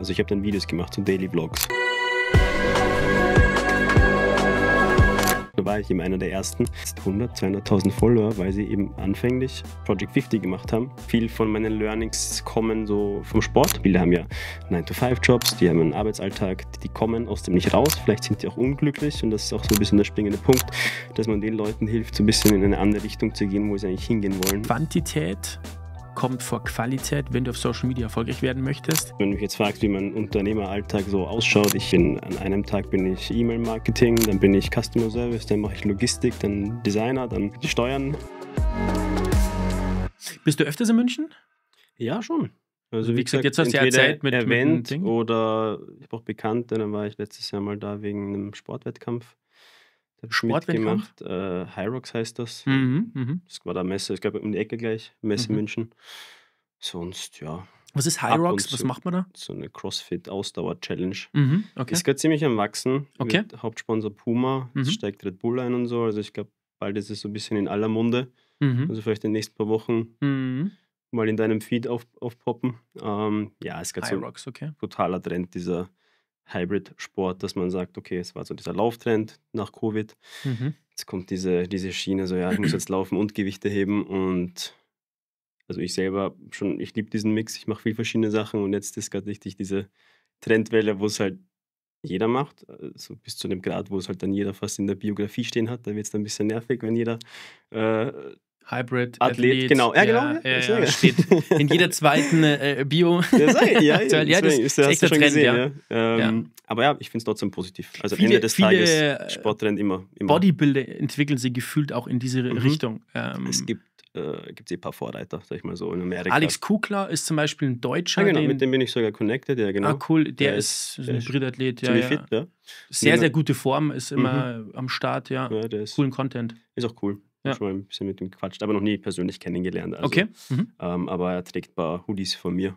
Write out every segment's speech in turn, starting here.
Also ich habe dann Videos gemacht zu so Daily Vlogs. Da war ich eben einer der ersten. 100, 200.000 Follower, weil sie eben anfänglich Project 50 gemacht haben. Viel von meinen Learnings kommen so vom Sport. Viele haben ja 9-to-5-Jobs, die haben einen Arbeitsalltag, die kommen aus dem nicht raus. Vielleicht sind die auch unglücklich und das ist auch so ein bisschen der springende Punkt, dass man den Leuten hilft, so ein bisschen in eine andere Richtung zu gehen, wo sie eigentlich hingehen wollen. Quantität kommt vor Qualität, wenn du auf Social Media erfolgreich werden möchtest? Wenn du mich jetzt fragst, wie mein Unternehmeralltag so ausschaut, ich bin an einem Tag bin ich E-Mail-Marketing, dann bin ich Customer Service, dann mache ich Logistik, dann Designer, dann Steuern. Bist du öfters in München? Ja, schon. Also wie, wie gesagt, gesagt, jetzt hast du ja Zeit mit Event mit oder ich brauche Bekannte, dann war ich letztes Jahr mal da wegen einem Sportwettkampf. Sport gemacht. Äh, Hyrox heißt das. Mhm, mhm. Das war da Messe, ich glaube um die Ecke gleich, Messe mhm. München. Sonst, ja. Was ist Hyrox? Was macht man da? So eine CrossFit-Ausdauer-Challenge. Mhm, okay. Ist gerade ziemlich am Wachsen. Okay. Hauptsponsor Puma, mhm. steigt Red Bull ein und so. Also ich glaube, bald ist es so ein bisschen in aller Munde. Mhm. Also vielleicht in den nächsten paar Wochen mhm. mal in deinem Feed auf, aufpoppen. Ähm, ja, ist gerade so ein okay. totaler Trend, dieser Hybrid-Sport, dass man sagt, okay, es war so dieser Lauftrend nach Covid. Mhm. Jetzt kommt diese, diese Schiene, so ja, ich muss jetzt laufen und Gewichte heben und also ich selber schon, ich liebe diesen Mix, ich mache viel verschiedene Sachen und jetzt ist gerade richtig diese Trendwelle, wo es halt jeder macht, so also bis zu dem Grad, wo es halt dann jeder fast in der Biografie stehen hat, da wird es dann ein bisschen nervig, wenn jeder äh, Hybrid Athlet, Athlet, genau. Ja, ja genau. Ja, ja, ja, steht in jeder zweiten äh, äh Bio. Ja, sei, ja, ja, das, das ist echt schon Trend, gesehen, ähm, Aber ja, ich finde es trotzdem positiv. Also viele, Ende des Tages äh, Sporttrend immer, immer. Bodybuilder entwickeln sich gefühlt auch in diese mhm. Richtung. Ähm, es gibt äh, gibt es ein eh paar Vorreiter, sag ich mal so, in Amerika. Alex Kukler ist zum Beispiel ein Deutscher. Ja, genau, mit dem bin ich sogar connected, ja, genau. Ah, cool, der, der ist, ist ein Britathlet, ja. ja. Fit, ja. Sehr, genau. sehr gute Form, ist immer mhm. am Start, ja. ja Coolen Content. Ist auch cool. Ja. Schon ein bisschen mit ihm gequatscht, aber noch nie persönlich kennengelernt. Also, okay. Mhm. Ähm, aber er trägt ein paar Hoodies von mir.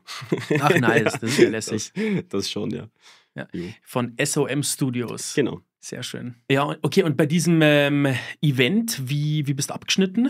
Ach, nice, ja. das ist ja lässig. Das, das schon, ja. ja. Von SOM Studios. Genau. Sehr schön. Ja, okay, und bei diesem ähm, Event, wie, wie bist du abgeschnitten?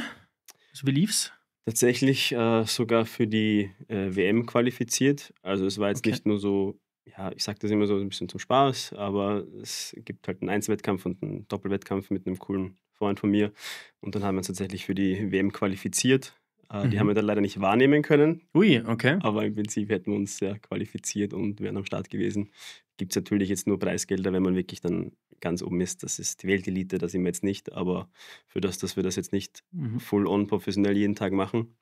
Also, wie lief's? Tatsächlich äh, sogar für die äh, WM qualifiziert. Also, es war jetzt okay. nicht nur so ja, ich sage das immer so ein bisschen zum Spaß, aber es gibt halt einen Einzelwettkampf und einen Doppelwettkampf mit einem coolen Freund von mir. Und dann haben wir uns tatsächlich für die WM qualifiziert. Äh, mhm. Die haben mhm. wir dann leider nicht wahrnehmen können. Ui, okay. Aber im Prinzip hätten wir uns sehr qualifiziert und wären am Start gewesen. Gibt es natürlich jetzt nur Preisgelder, wenn man wirklich dann ganz oben ist. Das ist die Weltelite, das sind wir jetzt nicht. Aber für das, dass wir das jetzt nicht mhm. full on professionell jeden Tag machen,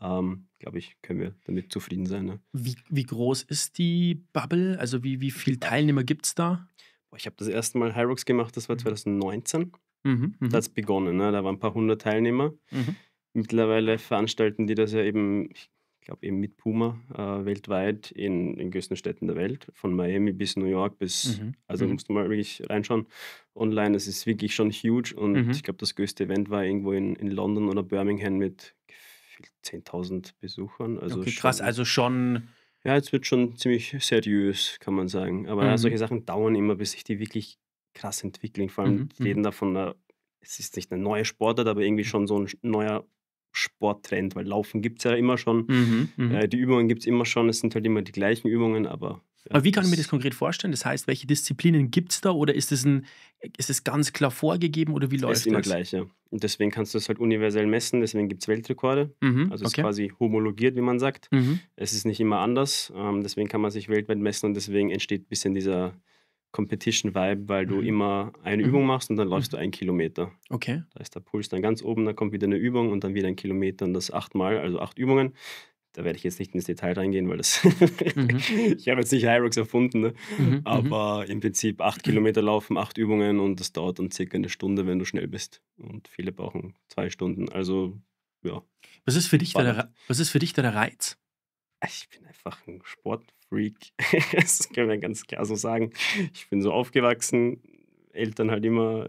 ähm, glaube ich, können wir damit zufrieden sein. Ne? Wie, wie groß ist die Bubble? Also wie, wie viele Teilnehmer gibt es da? Ich habe das erste Mal Hyrux gemacht, das war 2019. Mhm. Mhm, da mhm. hat es begonnen. Ne? Da waren ein paar hundert Teilnehmer. Mhm. Mittlerweile veranstalten die das ja eben, ich glaube eben mit Puma, äh, weltweit in den größten Städten der Welt, von Miami bis New York bis, mhm. also mhm. musst du mal wirklich reinschauen, online, das ist wirklich schon huge und mhm. ich glaube, das größte Event war irgendwo in, in London oder Birmingham mit 10.000 Besuchern. Also okay, krass, schon, also schon... Ja, jetzt wird schon ziemlich seriös, kann man sagen. Aber solche Sachen dauern immer, bis sich die wirklich krass entwickeln. Vor allem, mhm. mhm. reden davon, es ist nicht eine neue Sportart, aber irgendwie schon so ein neuer Sporttrend, weil Laufen gibt es ja immer schon, mhm, mhm. äh, die Übungen gibt es immer schon, es sind halt immer die gleichen Übungen, aber. Ja, aber wie kann ich mir das konkret vorstellen? Das heißt, welche Disziplinen gibt es da oder ist es ein, ist es ganz klar vorgegeben oder wie läuft das? Ist immer das? gleich, ja. Und deswegen kannst du es halt universell messen, deswegen gibt es Weltrekorde. Mhm, also es okay. ist quasi homologiert, wie man sagt. Mhm. Es ist nicht immer anders, ähm, deswegen kann man sich weltweit messen und deswegen entsteht ein bisschen dieser Competition-Vibe, weil du mhm. immer eine mhm. Übung machst und dann mhm. läufst mhm. du einen Kilometer. Okay. Da ist der Puls dann ganz oben, da kommt wieder eine Übung und dann wieder ein Kilometer und das achtmal, also acht Übungen. Da werde ich jetzt nicht ins Detail reingehen, weil das mhm. ich habe jetzt nicht Hyrux erfunden, ne? Mhm. aber im Prinzip acht Kilometer laufen, acht Übungen und das dauert dann circa eine Stunde, wenn du schnell bist. Und viele brauchen zwei Stunden. Also ja. Was ist für dich, da der, was ist für dich da der Reiz? Ich bin einfach ein Sportfan. Freak. das können wir ganz klar so sagen. Ich bin so aufgewachsen. Eltern halt immer,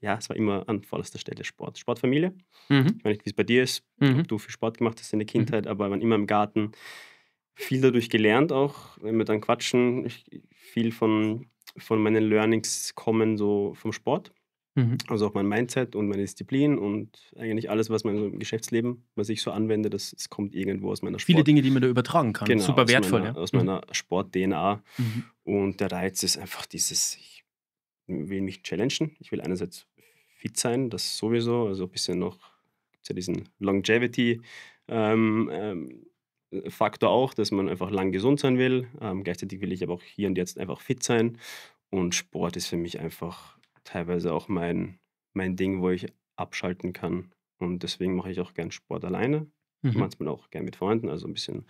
ja, es war immer an vorderster Stelle Sport. Sportfamilie. Mhm. Ich weiß nicht, wie es bei dir ist, mhm. ob du viel Sport gemacht hast in der mhm. Kindheit, mhm. aber waren immer im Garten. Viel dadurch gelernt auch, wenn wir dann quatschen, viel von, von meinen Learnings kommen so vom Sport. Mhm. Also auch mein Mindset und meine Disziplin und eigentlich alles, was mein Geschäftsleben, was ich so anwende, das, das kommt irgendwo aus meiner Sport. Viele Dinge, die man da übertragen kann. Genau, Super wertvoll. Aus meiner, ja. aus mhm. meiner Sport-DNA. Mhm. Und der Reiz ist einfach dieses, ich will mich challengen. Ich will einerseits fit sein, das sowieso, also ein bisschen noch, gibt diesen Longevity. Ähm, ähm, Faktor auch, dass man einfach lang gesund sein will. Ähm, gleichzeitig will ich aber auch hier und jetzt einfach fit sein. Und Sport ist für mich einfach teilweise auch mein, mein Ding, wo ich abschalten kann. Und deswegen mache ich auch gern Sport alleine, mhm. manchmal auch gern mit Freunden, also ein bisschen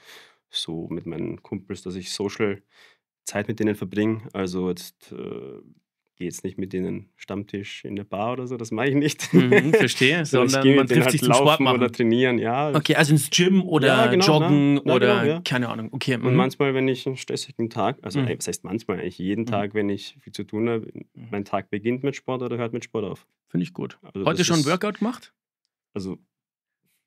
so mit meinen Kumpels, dass ich Social Zeit mit denen verbringe. Also jetzt äh, gehe jetzt nicht mit denen Stammtisch in der Bar oder so, das mache ich nicht. Mhm, verstehe, sondern ich man trifft halt sich zum Sport machen. oder trainieren, ja. Okay, also ins Gym oder ja, genau, ne? joggen na, genau, oder na, genau, ja. keine Ahnung. Okay. Mhm. Und manchmal, wenn ich einen stressigen Tag, also mhm. das heißt manchmal eigentlich jeden mhm. Tag, wenn ich viel zu tun habe, mhm. mein Tag beginnt mit Sport oder hört mit Sport auf. Finde ich gut. Also Heute schon ein Workout gemacht? Also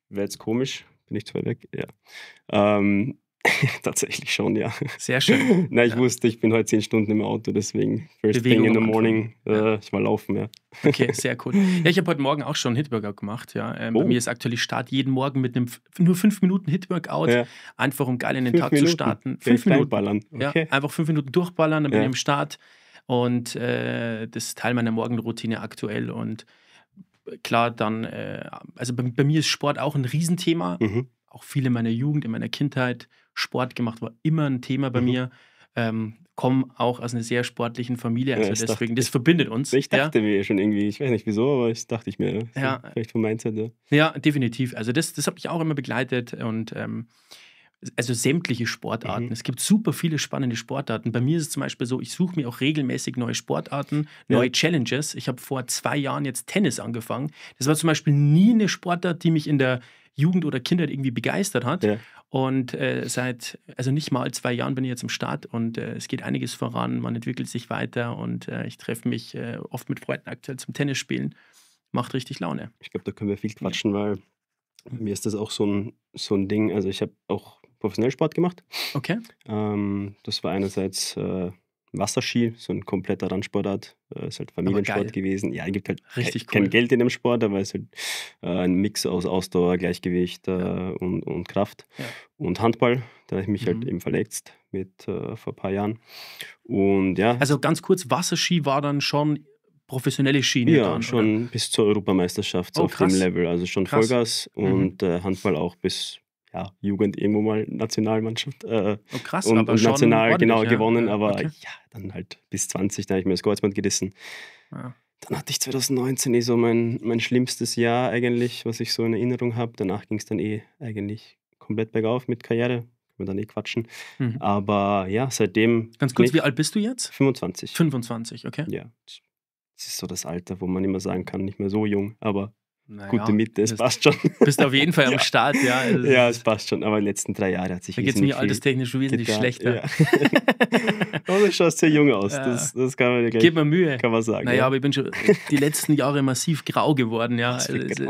wäre jetzt komisch, bin ich zu weit weg. Ja. Ähm, Tatsächlich schon, ja. Sehr schön. Nein, ich ja. wusste, ich bin heute zehn Stunden im Auto, deswegen first Bewegung thing in the morning, äh, ich mal laufen, ja. Okay, sehr cool. Ja, ich habe heute Morgen auch schon einen Hitworkout gemacht, ja. Ähm, oh. Bei mir ist aktuell Start jeden Morgen mit einem nur fünf Minuten Hitworkout, ja. einfach um geil in den fünf Tag Minuten. zu starten. Fünf Minuten. Durchballern. Okay. Ja, einfach fünf Minuten durchballern, dann bin ich im Start. Und äh, das ist Teil meiner Morgenroutine aktuell und klar, dann, äh, also bei, bei, mir ist Sport auch ein Riesenthema. Mhm. Auch viele in meiner Jugend, in meiner Kindheit Sport gemacht, war immer ein Thema bei mhm. mir. Ähm, kommen auch aus einer sehr sportlichen Familie. Also ja, deswegen, dachte, das verbindet uns. Ich dachte ja. mir schon irgendwie, ich weiß nicht wieso, aber das dachte ich mir. Ja. Vielleicht vom Mindset. Ja, ja definitiv. Also das, das hat mich auch immer begleitet und ähm, also sämtliche Sportarten. Mhm. Es gibt super viele spannende Sportarten. Bei mir ist es zum Beispiel so, ich suche mir auch regelmäßig neue Sportarten, neue ja. Challenges. Ich habe vor zwei Jahren jetzt Tennis angefangen. Das war zum Beispiel nie eine Sportart, die mich in der Jugend oder Kindheit irgendwie begeistert hat. Ja. Und äh, seit, also nicht mal zwei Jahren bin ich jetzt im Start und äh, es geht einiges voran, man entwickelt sich weiter und äh, ich treffe mich äh, oft mit Freunden aktuell zum Tennisspielen. Macht richtig Laune. Ich glaube, da können wir viel quatschen, ja. weil mir ist das auch so ein, so ein Ding. Also ich habe auch professionell Sport gemacht. Okay. Ähm, das war einerseits äh, Wasserski, so ein kompletter Randsportart. Äh, ist halt Familiensport gewesen. Ja, es gibt halt Richtig kein cool. Geld in dem Sport, aber es ist halt äh, ein Mix aus Ausdauer, Gleichgewicht äh, ja. und, und Kraft. Ja. Und Handball, da habe ich mich halt mhm. halt eben verletzt mit vor ein paar Jahren. Und ja. Also ganz kurz, Wasserski war dann schon professionelle Schiene. Ja, dann, schon oder? bis zur Europameisterschaft oh, auf krass. dem Level. Also schon krass. Vollgas mhm. und äh, Handball auch bis ja, Jugend irgendwo mal Nationalmannschaft. Äh, oh, krass, und, aber und schon national genau ja. gewonnen, aber okay. ja, dann halt bis 20, da habe ich mir das Kreuzband gerissen. Ja. Dann hatte ich 2019 eh so mein, mein schlimmstes Jahr eigentlich, was ich so in Erinnerung habe. Danach ging es dann eh eigentlich komplett bergauf mit Karriere. Können wir dann eh quatschen. Mhm. Aber ja, seitdem. Ganz kurz, wie alt bist du jetzt? 25. 25, okay. Ja. Das ist so das Alter, wo man immer sagen kann, nicht mehr so jung, aber naja, gute Mitte, es passt schon. Bist auf jeden Fall am ja. Start, ja. Also ja, es passt schon, aber in den letzten drei Jahren hat sich Da geht es mir alterstechnisch wesentlich getan. schlechter. Ja. aber du schaust sehr jung aus, ja. das, das, kann man dir gleich, Gib mir Mühe. Kann man sagen. Naja, ja. aber ich bin schon die letzten Jahre massiv grau geworden, ja. Also ist,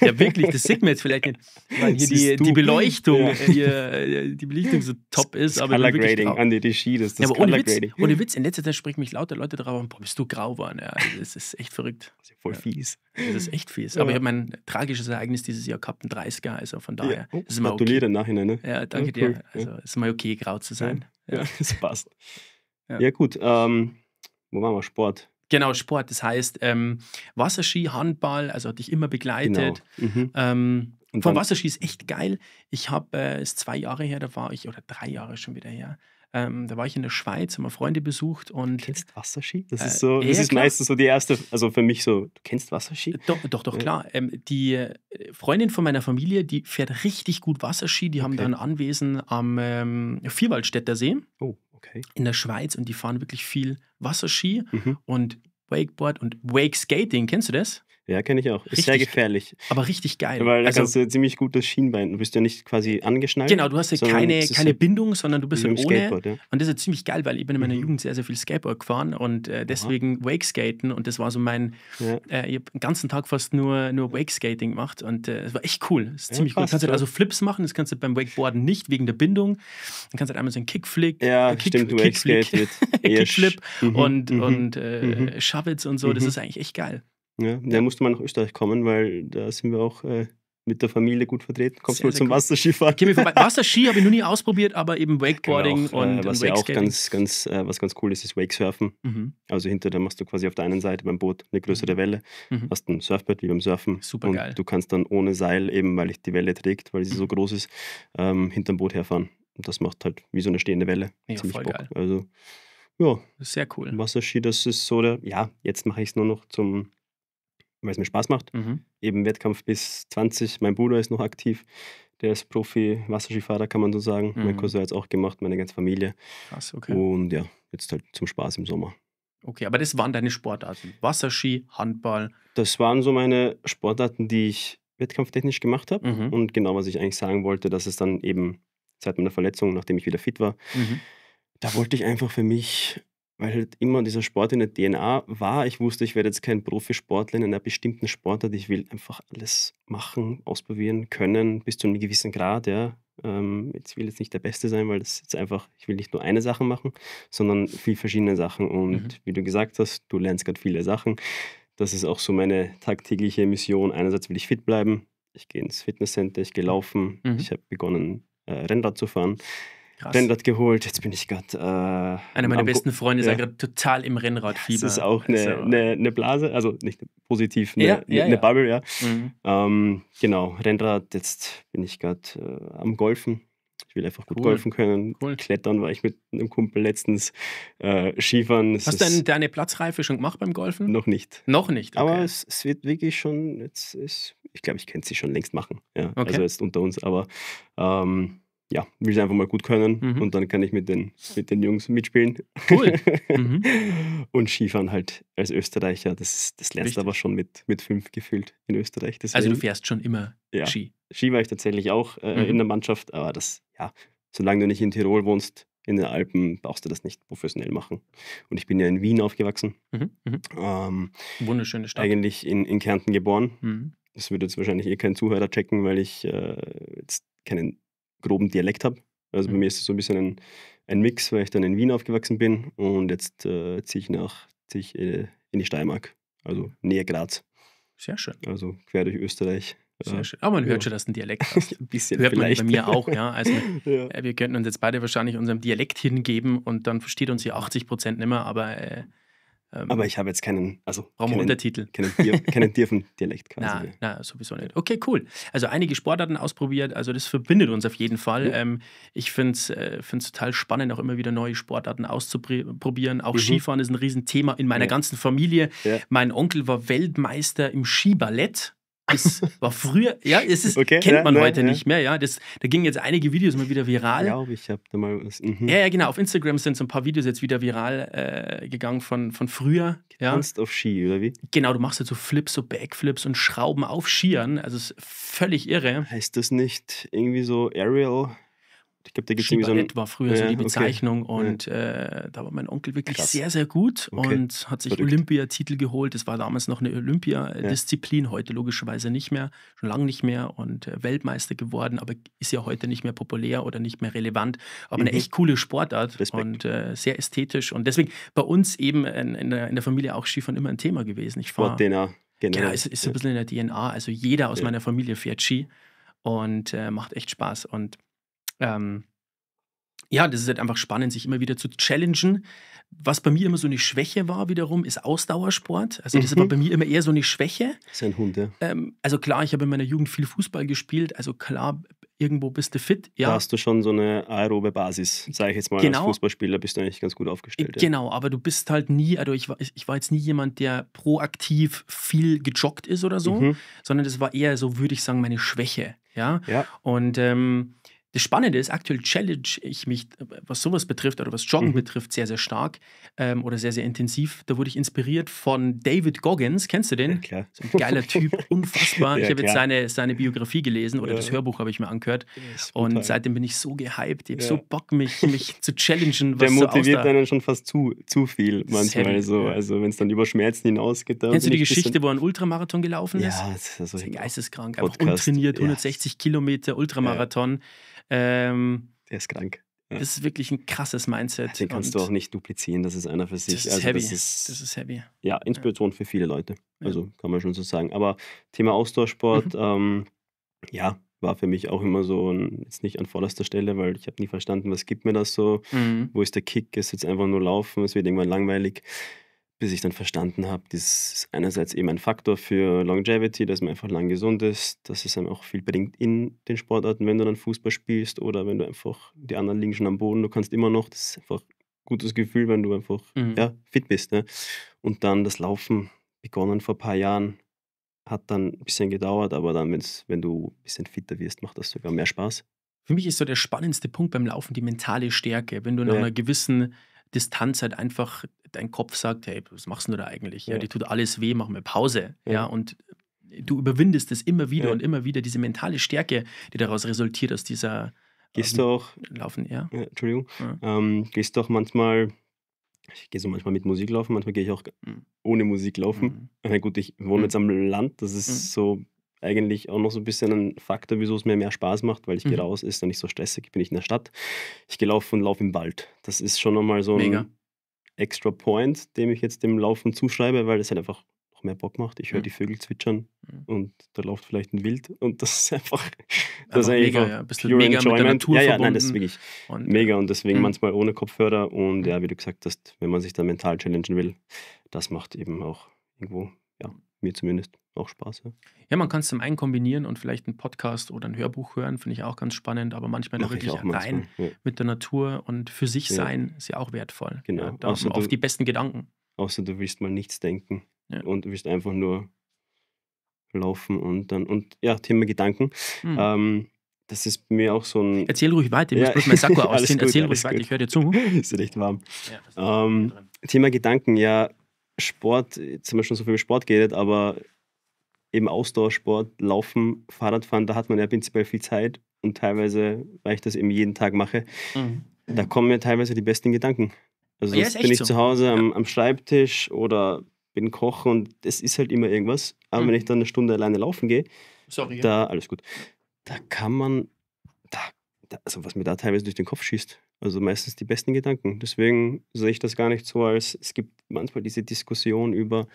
ja, wirklich, das sieht man jetzt vielleicht nicht, weil hier die, die, Beleuchtung, hier, äh, die Belichtung so top ist. Das aber Color Grading an die Regie, das ist das ja, aber Color ohne Witz, Grading. Ohne Witz, in letzter Zeit sprechen mich lauter Leute drauf boah, bist du grau geworden, ja. Also, das ist echt verrückt. Das ist ja voll fies. Das ist echt fies. Aber ich habe mein tragisches Ereignis dieses Jahr gehabt, ein 30er, also von daher ja. Oh, ist mal Gratuliere okay. im Nachhinein. Ne? Ja, danke ja, cool. dir. Also ja. ist mal okay, grau zu sein. Ja, das passt. Ja, gut. Ähm, wo waren wir? Sport. Genau, Sport. Das heißt, ähm, Wasserski, Handball, also hat dich immer begleitet. Genau. Mhm. Ähm, vom Wasserski ist echt geil. Ich habe, es äh, zwei Jahre her, da war ich, oder drei Jahre schon wieder her, ähm, da war ich in der Schweiz, haben wir Freunde besucht und. Du kennst Wasserski? Das ist äh, so, äh, das ist klar. meistens so die erste, also für mich so, du kennst Wasserski? Äh, doch, doch, doch ja. klar. Ähm, die äh, Freundin von meiner Familie, die fährt richtig gut Wasserski. Die okay. haben da ein Anwesen am ähm, Vierwaldstätter See. Oh, okay. In der Schweiz und die fahren wirklich viel Wasserski mhm. und Wakeboard und Wake Skating. Kennst du das? Ja, kenne ich auch. Ist richtig, sehr gefährlich. Aber richtig geil. Weil da also, kannst du ziemlich gut das Schienbein. Du bist ja nicht quasi angeschnallt. Genau, du hast ja keine, keine Bindung, sondern du bist ja halt ohne. Skateboard, ja. Und das ist ja ziemlich geil, weil ich bin in meiner mhm. Jugend sehr, sehr viel Skateboard gefahren und äh, deswegen Wakeskaten und das war so mein, ja. äh, ich habe den ganzen Tag fast nur, nur Wakeskating gemacht und äh, es äh, war echt cool. Das ist ziemlich cool. Du kannst halt also Flips machen, das kannst du beim Wakeboarden nicht wegen der Bindung. Dann kannst du halt einmal so einen Kickflick, ja, äh, Kick, stimmt, Kickflick, Kickflip mhm. und, und mhm, äh, mhm. Shovels und so. Das mhm. ist eigentlich echt geil. Ja, da der musste mal nach Österreich kommen, weil da sind wir auch äh, mit der Familie gut vertreten. Kommst du zum Wasserskifahren? Ich vorbei. Wasserski habe ich noch nie ausprobiert, aber eben Wakeboarding genau, äh, und äh, Was und ja auch ganz, ganz, äh, was ganz cool ist, ist Wakesurfen. Mhm. Also hinter da machst du quasi auf der einen Seite beim Boot eine größere mhm. Welle, mhm. hast ein Surfbrett wie beim Surfen. Super geil. Und du kannst dann ohne Seil, eben weil die Welle trägt, weil sie so mhm. groß ist, ähm, hinterm Boot herfahren. Und das macht halt wie so eine stehende Welle. Ja, Ziemlich voll Bock. geil. Also ja. Sehr cool. Wasserski, das ist so der, ja, jetzt mache ich es nur noch zum weil es mir Spaß macht. Mhm. Eben Wettkampf bis 20. Mein Bruder ist noch aktiv. Der ist Profi-Wasserskifahrer, kann man so sagen. Mhm. Mein Cousin hat es auch gemacht, meine ganze Familie. Krass, okay. Und ja, jetzt halt zum Spaß im Sommer. Okay, aber das waren deine Sportarten. Wasserski, Handball. Das waren so meine Sportarten, die ich wettkampftechnisch gemacht habe. Mhm. Und genau, was ich eigentlich sagen wollte, dass es dann eben seit meiner Verletzung, nachdem ich wieder fit war, mhm. da wollte ich einfach für mich weil halt immer dieser Sport in der DNA war. Ich wusste, ich werde jetzt kein Profisportler in einer bestimmten Sportart. Ich will einfach alles machen, ausprobieren können, bis zu einem gewissen Grad. Ja. Ähm, jetzt will jetzt nicht der Beste sein, weil das jetzt einfach, ich will nicht nur eine Sache machen, sondern viel verschiedene Sachen. Und mhm. wie du gesagt hast, du lernst gerade viele Sachen. Das ist auch so meine tagtägliche Mission. Einerseits will ich fit bleiben. Ich gehe ins Fitnesscenter, ich gehe mhm. laufen. Mhm. Ich habe begonnen, äh, Rennrad zu fahren. Krass. Rennrad geholt. Jetzt bin ich gerade. Äh, Einer meiner besten Freunde ist ja gerade total im Rennradfieber. Das ist auch eine, also. eine, eine, Blase, also nicht positiv, eine, ja, ja, eine Bubble, ja. Mhm. Ähm, genau, Rennrad. Jetzt bin ich gerade äh, am Golfen. Ich will einfach gut cool. golfen können. Cool. Klettern war ich mit einem Kumpel letztens. Äh, Skifahren. Hast du deine Platzreife schon gemacht beim Golfen? Noch nicht. Noch nicht. Okay. Aber es, es, wird wirklich schon, jetzt ist, ich glaube, ich könnte sie schon längst machen. Ja. Also okay. Also jetzt unter uns, aber ähm, ja, will es einfach mal gut können mhm. und dann kann ich mit den, mit den Jungs mitspielen. Cool. Mhm. und Skifahren halt als Österreicher, das, das lernst du aber schon mit, mit fünf gefühlt in Österreich. Deswegen, also du fährst schon immer ja, Ski. Ski war ich tatsächlich auch äh, mhm. in der Mannschaft, aber das, ja, solange du nicht in Tirol wohnst, in den Alpen, brauchst du das nicht professionell machen. Und ich bin ja in Wien aufgewachsen. Mhm, mhm. Ähm, Wunderschöne Stadt. Eigentlich in, in Kärnten geboren. Mhm. Das würde jetzt wahrscheinlich eh kein Zuhörer checken, weil ich äh, jetzt keinen groben Dialekt habe. Also mhm. bei mir ist es so ein bisschen ein, ein, Mix, weil ich dann in Wien aufgewachsen bin und jetzt äh, ziehe ich nach, ziehe ich äh, in die Steiermark, also mhm. näher Graz. Sehr schön. Also quer durch Österreich. Äh, Sehr schön. Aber oh, man hört schon, dass du einen Dialekt hast. ein bisschen hört vielleicht. man bei mir auch, ja. Also ja. Äh, wir könnten uns jetzt beide wahrscheinlich unserem Dialekt hingeben und dann versteht uns hier 80 Prozent nicht mehr, aber äh, ähm, Aber ich habe jetzt keinen, also brauchen keinen, Untertitel. Keinen, keinen, keinen tiefen Dialekt quasi. Nein, na, sowieso nicht. Okay, cool. Also einige Sportarten ausprobiert, also das verbindet uns auf jeden Fall. Ja. Ähm, ich finde es äh, total spannend, auch immer wieder neue Sportarten auszuprobieren. Auch mhm. Skifahren ist ein Riesenthema in meiner ja. ganzen Familie. Ja. Mein Onkel war Weltmeister im Skiballett. Das war früher, ja, das ist, okay, kennt man ja, heute ja. nicht mehr, ja. Das, da gingen jetzt einige Videos mal wieder viral. Ich glaube, ich habe da mal was. Mhm. Ja, ja, genau. Auf Instagram sind so ein paar Videos jetzt wieder viral äh, gegangen von, von früher. Ja. auf Ski, oder wie? Genau, du machst jetzt so Flips, so Backflips und Schrauben auf Skiern. Also es ist völlig irre. Heißt das nicht irgendwie so Aerial ich glaube, der gibt es so ein, war früher ja, so die Bezeichnung okay. und äh, da war mein Onkel wirklich Krass. sehr, sehr gut okay. und hat sich Olympiatitel geholt. Das war damals noch eine Olympiadisziplin, ja. heute logischerweise nicht mehr, schon lange nicht mehr und äh, Weltmeister geworden, aber ist ja heute nicht mehr populär oder nicht mehr relevant. Aber mhm. eine echt coole Sportart Respekt. und äh, sehr ästhetisch und deswegen bei uns eben in, in, der, in der Familie auch Skifahren immer ein Thema gewesen. Ich fahre. Genau. genau, ist, ist ein bisschen in der DNA. Also jeder aus meiner Familie fährt Ski und äh, macht echt Spaß und ähm, ja, das ist halt einfach spannend, sich immer wieder zu challengen. Was bei mir immer so eine Schwäche war, wiederum, ist Ausdauersport. Also, das mhm. war bei mir immer eher so eine Schwäche. Sein Hund, ja. Ähm, also, klar, ich habe in meiner Jugend viel Fußball gespielt. Also, klar, irgendwo bist du fit. Ja. Da hast du schon so eine aerobe Basis, sage ich jetzt mal. Genau. Als Fußballspieler bist du eigentlich ganz gut aufgestellt. Ja. Genau, aber du bist halt nie, also ich war, ich war jetzt nie jemand, der proaktiv viel gejoggt ist oder so, mhm. sondern das war eher so, würde ich sagen, meine Schwäche. Ja. ja. Und. Ähm, das Spannende ist, aktuell challenge ich mich, was sowas betrifft oder was Joggen mhm. betrifft, sehr, sehr stark ähm, oder sehr, sehr intensiv. Da wurde ich inspiriert von David Goggins. Kennst du den? Ja, klar. So ein geiler Typ, unfassbar. Ja, ich habe jetzt seine, seine Biografie gelesen oder ja. das Hörbuch habe ich mir angehört. Und seitdem bin ich so gehypt. Ich habe so Bock, mich, mich zu challengen. Was Der motiviert so einen schon fast zu, zu viel manchmal Seven. so. Also, wenn es dann über Schmerzen hinausgeht. Kennst du die Geschichte, wo ein Ultramarathon gelaufen ist? Ja, das ist, so das ist geisteskrank. Einfach untrainiert, 160 Kilometer Ultramarathon. Ähm, der ist krank. Ja. Das ist wirklich ein krasses Mindset. Den kannst du auch nicht duplizieren, das ist einer für sich. Das ist also heavy. Das ist, das ist, heavy. Ja, Inspiration ja. für viele Leute. Also ja. kann man schon so sagen. Aber Thema Ausdauersport, mhm. ähm, ja, war für mich auch immer so, ein, jetzt nicht an vorderster Stelle, weil ich habe nie verstanden, was gibt mir das so, mhm. wo ist der Kick, ist jetzt einfach nur Laufen, es wird irgendwann langweilig bis ich dann verstanden habe, das ist einerseits eben ein Faktor für Longevity, dass man einfach lang gesund ist, dass es einem auch viel bringt in den Sportarten, wenn du dann Fußball spielst oder wenn du einfach, die anderen liegen schon am Boden, du kannst immer noch, das ist einfach ein gutes Gefühl, wenn du einfach mhm. ja, fit bist. Ne? Und dann das Laufen begonnen vor ein paar Jahren, hat dann ein bisschen gedauert, aber dann, wenn's, wenn du ein bisschen fitter wirst, macht das sogar mehr Spaß. Für mich ist so der spannendste Punkt beim Laufen die mentale Stärke. Wenn du in ja. einer gewissen Distanz halt einfach dein Kopf sagt, hey, was machst du da eigentlich? Ja, ja. die tut alles weh, mach mal Pause. Ja, ja und du überwindest es immer wieder ja. und immer wieder, diese mentale Stärke, die daraus resultiert aus dieser Gehst ähm, du auch laufen, ja? ja Entschuldigung. Ähm, gehst du auch manchmal, ich gehe so manchmal mit Musik laufen, manchmal gehe ich auch mhm. ohne Musik laufen. Mhm. Na gut, ich wohne mhm. jetzt am Land, das ist mhm. so eigentlich auch noch so ein bisschen ein Faktor, wieso es mir mehr Spaß macht, weil ich mhm. gehe raus, ist dann nicht so stressig, bin ich in der Stadt. Ich gehe laufen und laufe im Wald. Das ist schon nochmal so ein extra Point, dem ich jetzt dem Laufen zuschreibe, weil es halt einfach noch mehr Bock macht. Ich höre mhm. die Vögel zwitschern mhm. und da läuft vielleicht ein Wild und das ist einfach, das ist mega, einfach ja. ein bisschen pure mega Enjoyment. Mit der Natur ja, ja, verbunden. nein, das ist wirklich und, äh, mega und deswegen mhm. manchmal ohne Kopfhörer und mhm. ja, wie du gesagt hast, wenn man sich da mental challengen will, das macht eben auch irgendwo, ja, mhm. mir zumindest auch Spaß. Ja, ja man kann es zum einen kombinieren und vielleicht einen Podcast oder ein Hörbuch hören, finde ich auch ganz spannend, aber manchmal auch wirklich auch rein ja. mit der Natur und für sich sein ist ja auch wertvoll. Genau. Ja, da außer auf du, die besten Gedanken. Außer du willst mal nichts denken und du willst einfach nur laufen und dann, und ja, Thema Gedanken. Mhm. Ähm, das ist mir auch so ein. Erzähl ruhig weiter, ich ja. muss bloß mein Sakko ausziehen. Erzähl ruhig weiter, ich höre dir zu. ist ja echt warm. Ja, ähm, Thema Gedanken, ja, Sport, jetzt haben wir schon so viel über Sport geredet, aber eben Ausdauersport, Laufen, Fahrradfahren, da hat man ja prinzipiell viel Zeit und teilweise, weil ich das eben jeden Tag mache, mhm. da kommen mir teilweise die besten Gedanken. Also ja, bin ich so. zu Hause am, ja. am, Schreibtisch oder bin kochen und es ist halt immer irgendwas. Aber mhm. wenn ich dann eine Stunde alleine laufen gehe, Sorry, da, ja. alles gut, da kann man, da, da, also was mir da teilweise durch den Kopf schießt, also meistens die besten Gedanken. Deswegen sehe ich das gar nicht so als, es gibt manchmal diese Diskussion über,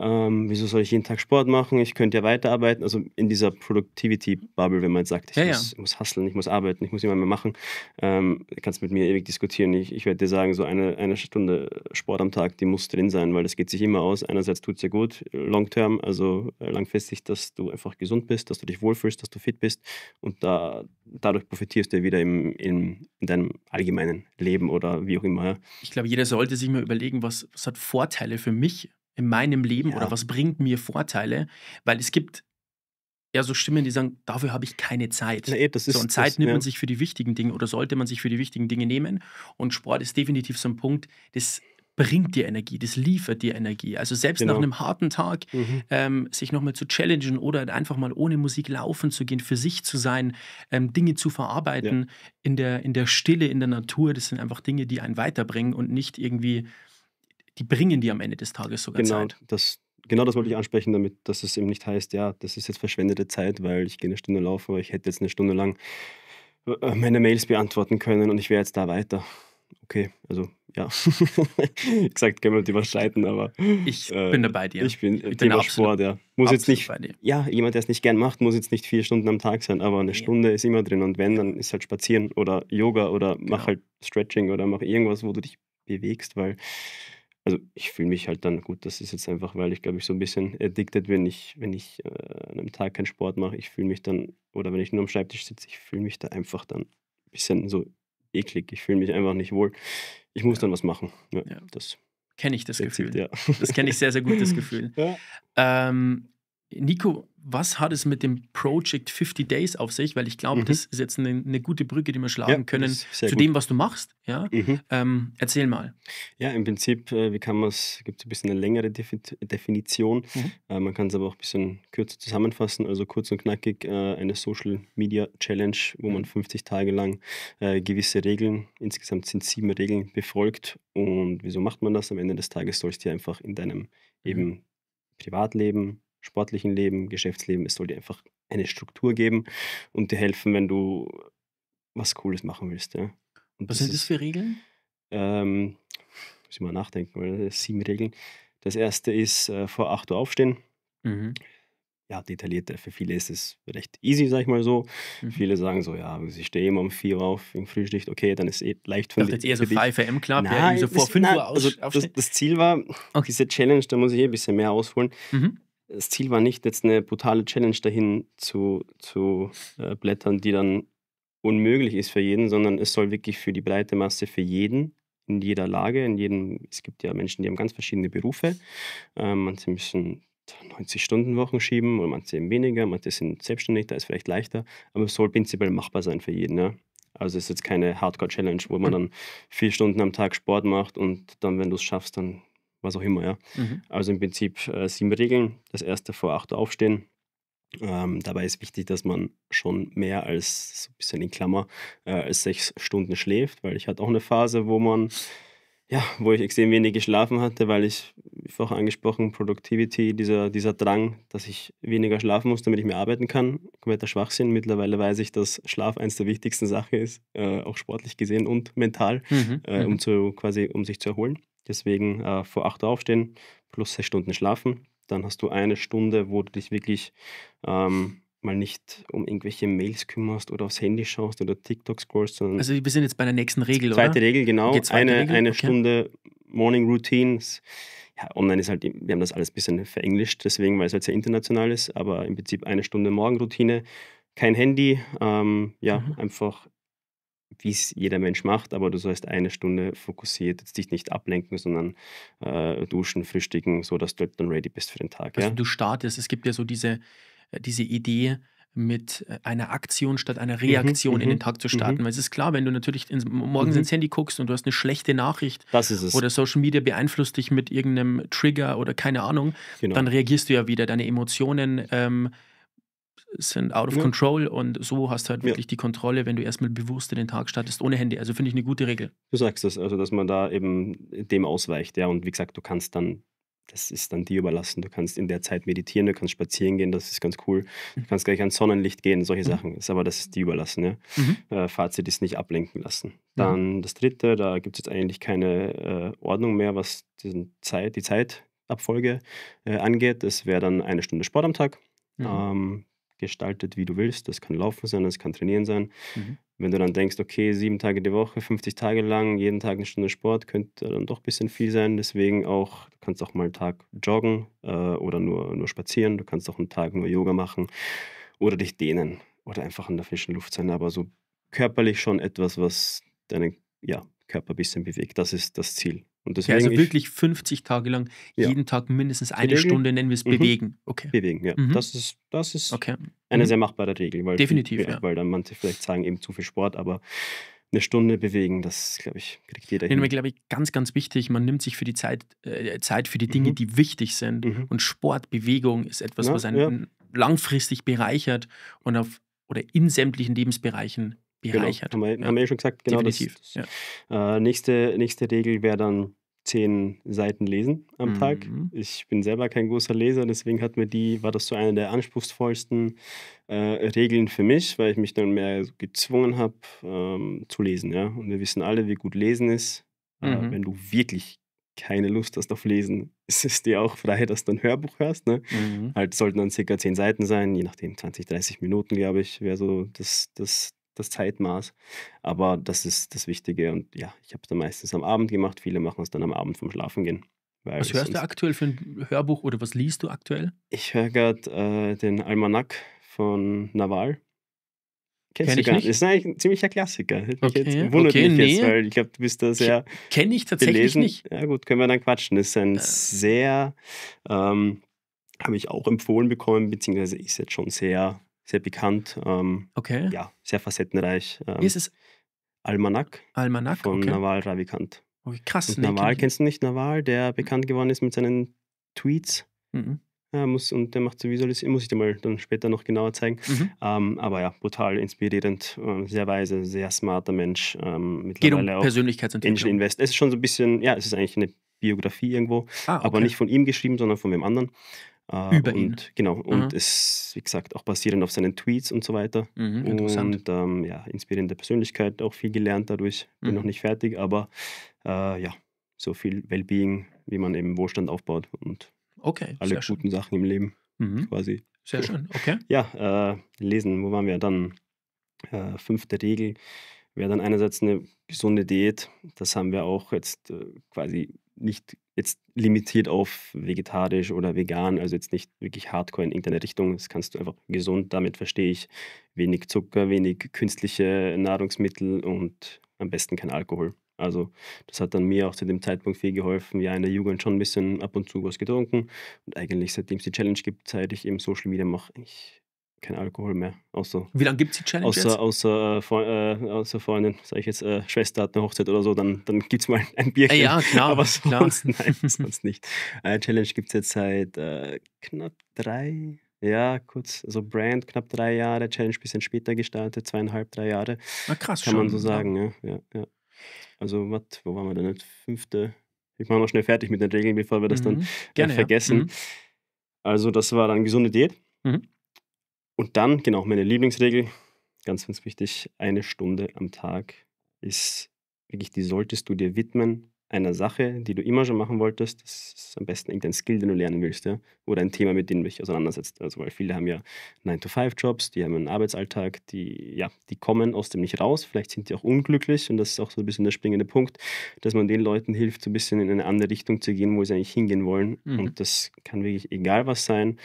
ähm, wieso soll ich jeden Tag Sport machen? Ich könnte ja weiterarbeiten. Also in dieser Productivity-Bubble, wenn man jetzt sagt, ich, ja, muss, ja. muss hustlen, ich muss arbeiten, ich muss immer mehr machen, ähm, kannst mit mir ewig diskutieren. Ich, ich werde dir sagen, so eine, eine Stunde Sport am Tag, die muss drin sein, weil das geht sich immer aus. Einerseits tut es ja gut, long term, also äh, langfristig, dass du einfach gesund bist, dass du dich wohlfühlst, dass du fit bist und da, dadurch profitierst du ja wieder im, im, in deinem allgemeinen Leben oder wie auch immer. Ich glaube, jeder sollte sich mal überlegen, was, was hat Vorteile für mich, in meinem Leben ja. oder was bringt mir Vorteile, weil es gibt ja so Stimmen, die sagen, dafür habe ich keine Zeit. Nee, eh, das ist so, und Zeit das, nimmt ja. man sich für die wichtigen Dinge oder sollte man sich für die wichtigen Dinge nehmen. Und Sport ist definitiv so ein Punkt, das bringt dir Energie, das liefert dir Energie. Also selbst genau. nach einem harten Tag mhm. ähm, sich nochmal zu challengen oder einfach mal ohne Musik laufen zu gehen, für sich zu sein, ähm, Dinge zu verarbeiten ja. in, der, in der Stille, in der Natur, das sind einfach Dinge, die einen weiterbringen und nicht irgendwie die bringen dir am Ende des Tages sogar genau, Zeit. Das, genau das wollte ich ansprechen damit, dass es eben nicht heißt, ja, das ist jetzt verschwendete Zeit, weil ich gehe eine Stunde laufen, aber ich hätte jetzt eine Stunde lang äh, äh, meine Mails beantworten können und ich wäre jetzt da weiter. Okay, also ja. Wie gesagt, können wir überschreiten, aber. Ich äh, bin dabei dir. Ich bin, äh, ich bin absolut, Sport, ja. Muss jetzt nicht. Ja, jemand, der es nicht gern macht, muss jetzt nicht vier Stunden am Tag sein, aber eine ja. Stunde ist immer drin. Und wenn, dann genau. ist halt spazieren oder Yoga oder mach genau. halt Stretching oder mach irgendwas, wo du dich bewegst, weil also ich fühle mich halt dann gut, das ist jetzt einfach, weil ich glaube ich so ein bisschen addicted bin, ich, wenn ich äh, an einem Tag keinen Sport mache, ich fühle mich dann, oder wenn ich nur am Schreibtisch sitze, ich fühle mich da einfach dann ein bisschen so eklig, ich fühle mich einfach nicht wohl. Ich muss ja. dann was machen. Ja, ja. Das kenne ich das Prinzip, Gefühl. Das kenne ich sehr, sehr gut, das Gefühl. Ähm, Nico, was hat es mit dem Project 50 Days auf sich? Weil ich glaube, mhm. das ist jetzt eine, eine, gute Brücke, die wir schlagen ja, können zu gut. dem, was du machst. Ja? Mhm. Ähm, erzähl mal. Ja, im Prinzip, äh, wie kann man es, gibt es ein bisschen eine längere Definition. Mhm. Äh, man kann es aber auch ein bisschen kürzer zusammenfassen. Also kurz und knackig äh, eine Social Media Challenge, wo man 50 mhm. Tage lang äh, gewisse Regeln, insgesamt sind sieben Regeln, befolgt. Und wieso macht man das? Am Ende des Tages soll es dir einfach in deinem mhm. eben Privatleben, sportlichen Leben, Geschäftsleben. Es soll dir einfach eine Struktur geben und dir helfen, wenn du was Cooles machen willst. Ja. Und was das sind das für Regeln? Ähm, muss ich mal nachdenken, weil sieben Regeln. Das erste ist äh, vor 8 Uhr aufstehen. Mhm. Ja, detaillierter. Für viele ist es recht easy, sag ich mal so. Mhm. Viele sagen so, ja, ich stehe immer um 4 Uhr auf im Frühstück, okay, dann ist eh leicht für mich. Ich dachte eher so 5 AM Club, nein, ja, so vor 5 Uhr aus, also das, das, Ziel war, okay. diese Challenge, da muss ich eh ein bisschen mehr ausholen. Mhm das Ziel war nicht, jetzt eine brutale Challenge dahin zu, zu äh, blättern, die dann unmöglich ist für jeden, sondern es soll wirklich für die breite Masse, für jeden, in jeder Lage, in jedem, es gibt ja Menschen, die haben ganz verschiedene Berufe. Ähm, manche müssen 90-Stunden-Wochen schieben oder manche weniger, manche sind selbstständig, da ist vielleicht leichter, aber es soll prinzipiell machbar sein für jeden. Ja? Also es ist jetzt keine Hardcore-Challenge, wo man dann vier Stunden am Tag Sport macht und dann, wenn du es schaffst, dann was auch immer. Ja. Mhm. Also im Prinzip äh, sieben Regeln. Das erste vor acht aufstehen. Ähm, dabei ist wichtig, dass man schon mehr als, so ein bisschen in Klammer, äh, als sechs Stunden schläft, weil ich hatte auch eine Phase, wo man, ja, wo ich extrem wenig geschlafen hatte, weil ich vorher angesprochen, Productivity, dieser, dieser Drang, dass ich weniger schlafen muss, damit ich mehr arbeiten kann. Kompletter Schwachsinn. Mittlerweile weiß ich, dass Schlaf eines der wichtigsten Sachen ist, äh, auch sportlich gesehen und mental, mhm, mhm. äh, um, zu, quasi, um sich zu erholen. Deswegen äh, vor 8 Uhr aufstehen, plus 6 Stunden schlafen. Dann hast du eine Stunde, wo du dich wirklich ähm, mal nicht um irgendwelche Mails kümmerst oder aufs Handy schaust oder TikTok scrollst, sondern. Also wir sind jetzt bei der nächsten Regel, zweite oder? Zweite Regel, genau. Zweite eine Regel? eine okay. Stunde Morning Routines ja, online ist halt, wir haben das alles ein bisschen verenglischt, deswegen, weil es halt sehr international ist, aber im Prinzip eine Stunde Morgenroutine, kein Handy, ähm, ja, mhm. einfach wie es jeder Mensch macht, aber du sollst eine Stunde fokussiert jetzt dich nicht ablenken, sondern äh, duschen, frühstücken, sodass du halt dann ready bist für den Tag. Also ja? du startest, es gibt ja so diese, äh, diese Idee, mit äh, einer Aktion statt einer mhm, Reaktion mhm, in den Tag zu starten. Mhm. Weil es ist klar, wenn du natürlich ins, morgens mhm. ins Handy guckst und du hast eine schlechte Nachricht oder Social Media beeinflusst dich mit irgendeinem Trigger oder keine Ahnung, genau. dann reagierst du ja wieder. Deine Emotionen ähm, sind out of ja. control und so hast du halt wirklich ja. die Kontrolle, wenn du erstmal bewusst in den Tag startest ohne Handy. Also finde ich eine gute Regel. Du sagst das, also dass man da eben dem ausweicht, ja. Und wie gesagt, du kannst dann das ist dann dir überlassen. Du kannst in der Zeit meditieren, du kannst spazieren gehen, das ist ganz cool. Du mhm. kannst gleich ans Sonnenlicht gehen, solche mhm. Sachen. Ist aber das ist dir überlassen. Ja? Mhm. Äh, Fazit ist nicht ablenken lassen. Dann mhm. das dritte, da gibt es jetzt eigentlich keine äh, Ordnung mehr, was Zeit, die Zeitabfolge äh, angeht. Das wäre dann eine Stunde Sport am Tag. Mhm. Ähm, gestaltet, wie du willst. Das kann Laufen sein, das kann Trainieren sein. Mhm. Wenn du dann denkst, okay, sieben Tage die Woche, 50 Tage lang, jeden Tag eine Stunde Sport, könnte dann doch ein bisschen viel sein. Deswegen auch, du kannst auch mal einen Tag joggen äh, oder nur, nur spazieren. Du kannst auch einen Tag nur Yoga machen oder dich dehnen oder einfach in der frischen Luft sein. Aber so körperlich schon etwas, was deinen ja, Körper ein bisschen bewegt. Das ist das Ziel. Und also deswegen ja, also wirklich 50 Tage lang, ja. jeden Tag mindestens eine Stunde, nennen wir es, mhm. bewegen. Okay. Bewegen, ja. Mhm. Das ist, das ist okay eine mhm. sehr machbare Regel. Weil Definitiv, ja. Weil dann manche vielleicht sagen, eben zu viel Sport, aber eine Stunde bewegen, das, glaube ich, kriegt jeder hin. Mir, glaube ich, ganz, ganz wichtig, man nimmt sich für die Zeit, äh, Zeit für die Dinge, mhm. die wichtig sind. Mhm. Und Sport, Bewegung ist etwas, ja, was einen ja. langfristig bereichert und auf oder in sämtlichen Lebensbereichen genau, bereichert. Genau. Haben, wir, ja. haben wir ja schon gesagt, genau. Definitiv. Das, das, äh, nächste, nächste Regel wäre dann, zehn Seiten lesen am mhm. Tag. Ich bin selber kein großer Leser, deswegen hat mir die, war das so eine der anspruchsvollsten äh, Regeln für mich, weil ich mich dann mehr gezwungen habe ähm, zu lesen. Ja? Und wir wissen alle, wie gut Lesen ist. Äh, mhm. Äh, wenn du wirklich keine Lust hast auf Lesen, ist es dir auch frei, dass du ein Hörbuch hörst. Ne? Mhm. Halt sollten dann circa zehn Seiten sein, je nachdem 20, 30 Minuten, glaube ich, wäre so das, das das Zeitmaß. Aber das ist das Wichtige. Und ja, ich habe es dann meistens am Abend gemacht. Viele machen es dann am Abend vom Schlafengehen. was hörst du aktuell für ein Hörbuch oder was liest du aktuell? Ich höre gerade äh, den Almanac von Naval. Kennst Kenn ich gar nicht. Das ist eigentlich ein ziemlicher Klassiker. Okay, jetzt, wundert okay, mich nee. jetzt, weil ich glaube, du bist da sehr. Kenne ich tatsächlich belesen. nicht. Ja, gut, können wir dann quatschen. Das ist ein äh. sehr. Ähm, habe ich auch empfohlen bekommen, beziehungsweise ist jetzt schon sehr sehr bekannt. Ähm, okay. Ja, sehr facettenreich. Ähm, Wie ist es? Almanak. Almanak, Von okay. Nawal Ravikant. Okay, krass. Und nee, Nawal, kennst du nicht Nawal, der bekannt geworden ist mit seinen Tweets? Mhm. Ja, muss, und der macht so visualisieren, muss ich dir mal dann später noch genauer zeigen. Mhm. Ähm, aber ja, brutal inspirierend, ähm, sehr weise, sehr smarter Mensch. Ähm, mittlerweile Geht um auch Persönlichkeitsentwicklung. Angel Invest. Es ist schon so ein bisschen, ja, es ist eigentlich eine Biografie irgendwo, ah, okay. aber nicht von ihm geschrieben, sondern von wem anderen. Äh, Über und, ihn. Genau. Und mhm. es, wie gesagt, auch basierend auf seinen Tweets und so weiter. Mhm, interessant. Und ähm, ja, inspirierende Persönlichkeit, auch viel gelernt dadurch. Bin mhm. noch nicht fertig, aber äh, ja, so viel Wellbeing, wie man eben Wohlstand aufbaut und okay, alle guten schön. Sachen im Leben mhm. quasi. Sehr so. schön, okay. Ja, äh, lesen, wo waren wir dann? Äh, fünfte Regel wäre dann einerseits eine gesunde Diät. Das haben wir auch jetzt äh, quasi nicht jetzt limitiert auf vegetarisch oder vegan, also jetzt nicht wirklich hardcore in irgendeine Richtung. Das kannst du einfach gesund, damit verstehe ich wenig Zucker, wenig künstliche Nahrungsmittel und am besten kein Alkohol. Also das hat dann mir auch zu dem Zeitpunkt viel geholfen. Ja, in der Jugend schon ein bisschen ab und zu was getrunken. Und eigentlich, seitdem es die Challenge gibt, seit ich eben Social Media mache, ich kein Alkohol mehr. Außer, Wie lange gibt es die Challenge außer, jetzt? Außer, äh, äh außer Freundin, sage ich jetzt, äh, Schwester hat eine Hochzeit oder so, dann, dann gibt es mal ein Bierchen. Ja, klar. Aber sonst, klar. Nein, sonst nicht. Eine Challenge gibt es jetzt seit äh, knapp drei, ja, kurz, also Brand knapp drei Jahre, Challenge ein bisschen später gestartet, zweieinhalb, drei Jahre. Na krass, Kann schon. man so sagen, ja. ja, ja. Also, was, wo waren wir denn? Fünfte. Ich mache noch schnell fertig mit den Regeln, bevor wir das mhm. dann Gerne, äh, vergessen. Ja. Mhm. Also, das war dann gesunde Diät. Mhm. Und dann, genau, meine Lieblingsregel, ganz, ganz wichtig, eine Stunde am Tag ist wirklich, die solltest du dir widmen einer Sache, die du immer schon machen wolltest. Das ist am besten irgendein Skill, den du lernen willst, ja? oder ein Thema, mit dem du dich auseinandersetzt. Also, weil viele haben ja 9-to-5-Jobs, die haben einen Arbeitsalltag, die, ja, die kommen aus dem nicht raus. Vielleicht sind die auch unglücklich und das ist auch so ein bisschen der springende Punkt, dass man den Leuten hilft, so ein bisschen in eine andere Richtung zu gehen, wo sie eigentlich hingehen wollen. Mhm. Und das kann wirklich egal was sein.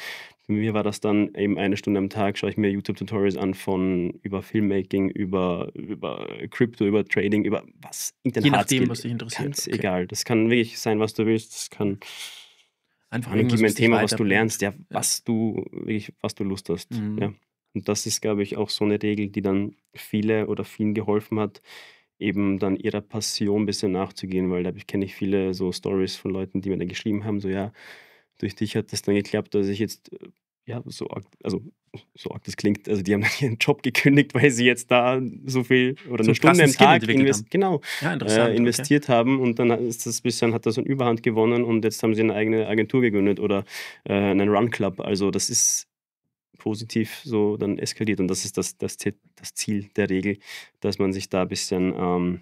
Für mir war das dann eben eine Stunde am Tag, schaue ich mir YouTube-Tutorials an von über Filmmaking, über, über Crypto, über Trading, über was. Internet Je nachdem, was dich interessiert. Ganz okay. egal. Das kann wirklich sein, was du willst. Das kann einfach ein Thema, was du lernst, ja, was du wirklich, was du Lust hast. Mhm. Ja. Und das ist, glaube ich, auch so eine Regel, die dann viele oder vielen geholfen hat, eben dann ihrer Passion ein bisschen nachzugehen, weil da kenne ich viele so Stories von Leuten, die mir dann geschrieben haben, so ja, durch dich hat das dann geklappt, dass ich jetzt, äh, ja, so arg, also so arg das klingt, also die haben dann ihren Job gekündigt, weil sie jetzt da so viel oder so eine Stunde am Tag invest haben. genau, ja, äh, investiert okay. haben und dann ist das bisschen, hat das so einen Überhand gewonnen und jetzt haben sie eine eigene Agentur gegründet oder äh, einen Run Club. Also das ist positiv so dann eskaliert und das ist das, das, das Ziel der Regel, dass man sich da ein bisschen, ähm,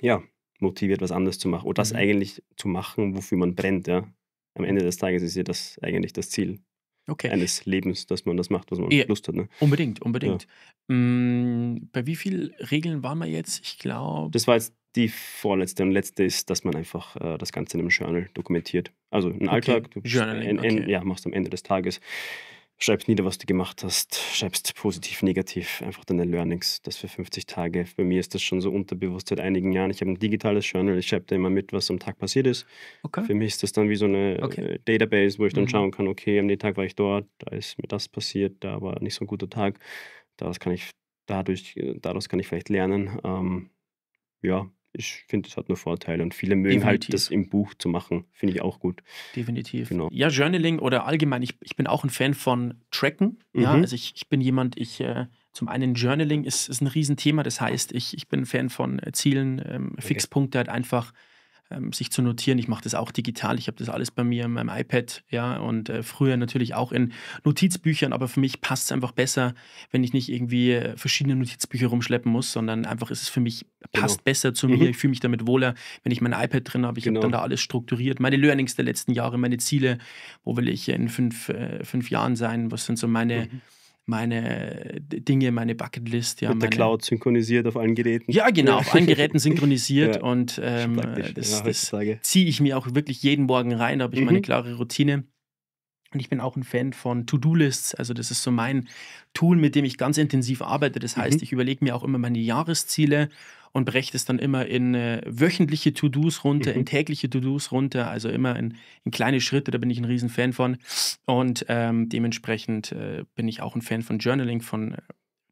ja, motiviert, was anders zu machen oder das mhm. eigentlich zu machen, wofür man brennt, ja am Ende des Tages ist ja das eigentlich das Ziel okay. eines Lebens, dass man das macht, was man ja, Lust hat. Ne? Unbedingt, unbedingt. Ja. Mm, bei wie vielen Regeln waren wir jetzt? Ich glaube. Das war jetzt die vorletzte und letzte ist, dass man einfach äh, das Ganze in einem Journal dokumentiert. Also ein okay. Alltag, du Journaling, in, in, okay. ja, machst am Ende des Tages Schreibst nieder, was du gemacht hast, schreibst positiv, negativ, einfach deine Learnings, das für 50 Tage. Bei mir ist das schon so unterbewusst seit einigen Jahren. Ich habe ein digitales Journal, ich schreibe da immer mit, was am Tag passiert ist. Okay. Für mich ist das dann wie so eine okay. Äh, Database, wo ich dann mhm. schauen kann, okay, am nächsten Tag war ich dort, da ist mir das passiert, da war nicht so ein guter Tag. Daraus kann ich, dadurch, äh, daraus kann ich vielleicht lernen. Ähm, ja, ich finde, es hat nur Vorteile und viele mögen halt Definitiv. halt das im Buch zu machen. Finde ich auch gut. Definitiv. Genau. Ja, Journaling oder allgemein, ich, ich bin auch ein Fan von Tracken. Mhm. also ich, ich bin jemand, ich äh, zum einen Journaling ist, ist ein Riesenthema. Das heißt, ich, ich bin ein Fan von äh, Zielen, ähm, okay. Fixpunkte halt einfach ähm, sich zu notieren. Ich mache das auch digital. Ich habe das alles bei mir in meinem iPad, ja, und äh, früher natürlich auch in Notizbüchern, aber für mich passt es einfach besser, wenn ich nicht irgendwie äh, verschiedene Notizbücher rumschleppen muss, sondern einfach ist es für mich, genau. passt genau. besser zu mhm. mir. Ich fühle mich damit wohler, wenn ich mein iPad drin habe. Ich genau. habe dann da alles strukturiert. Meine Learnings der letzten Jahre, meine Ziele, wo will ich in fünf, äh, fünf Jahren sein, was sind so meine. Mhm meine Dinge, meine Bucketlist. Ja, Mit meine, der Cloud synchronisiert auf allen Geräten. Ja, genau, auf allen Geräten synchronisiert ja, und ähm, das, das ziehe ich mir auch wirklich jeden Morgen rein, da habe ich mhm. meine klare Routine. Und ich bin auch ein Fan von To-Do-Lists. Also das ist so mein Tool, mit dem ich ganz intensiv arbeite. Das heißt, mhm. ich überlege mir auch immer meine Jahresziele und breche es dann immer in äh, wöchentliche To-Dos runter, mhm. in tägliche To-Dos runter, also immer in, in, kleine Schritte, da bin ich ein riesen Fan von. Und ähm, dementsprechend äh, bin ich auch ein Fan von Journaling, von äh,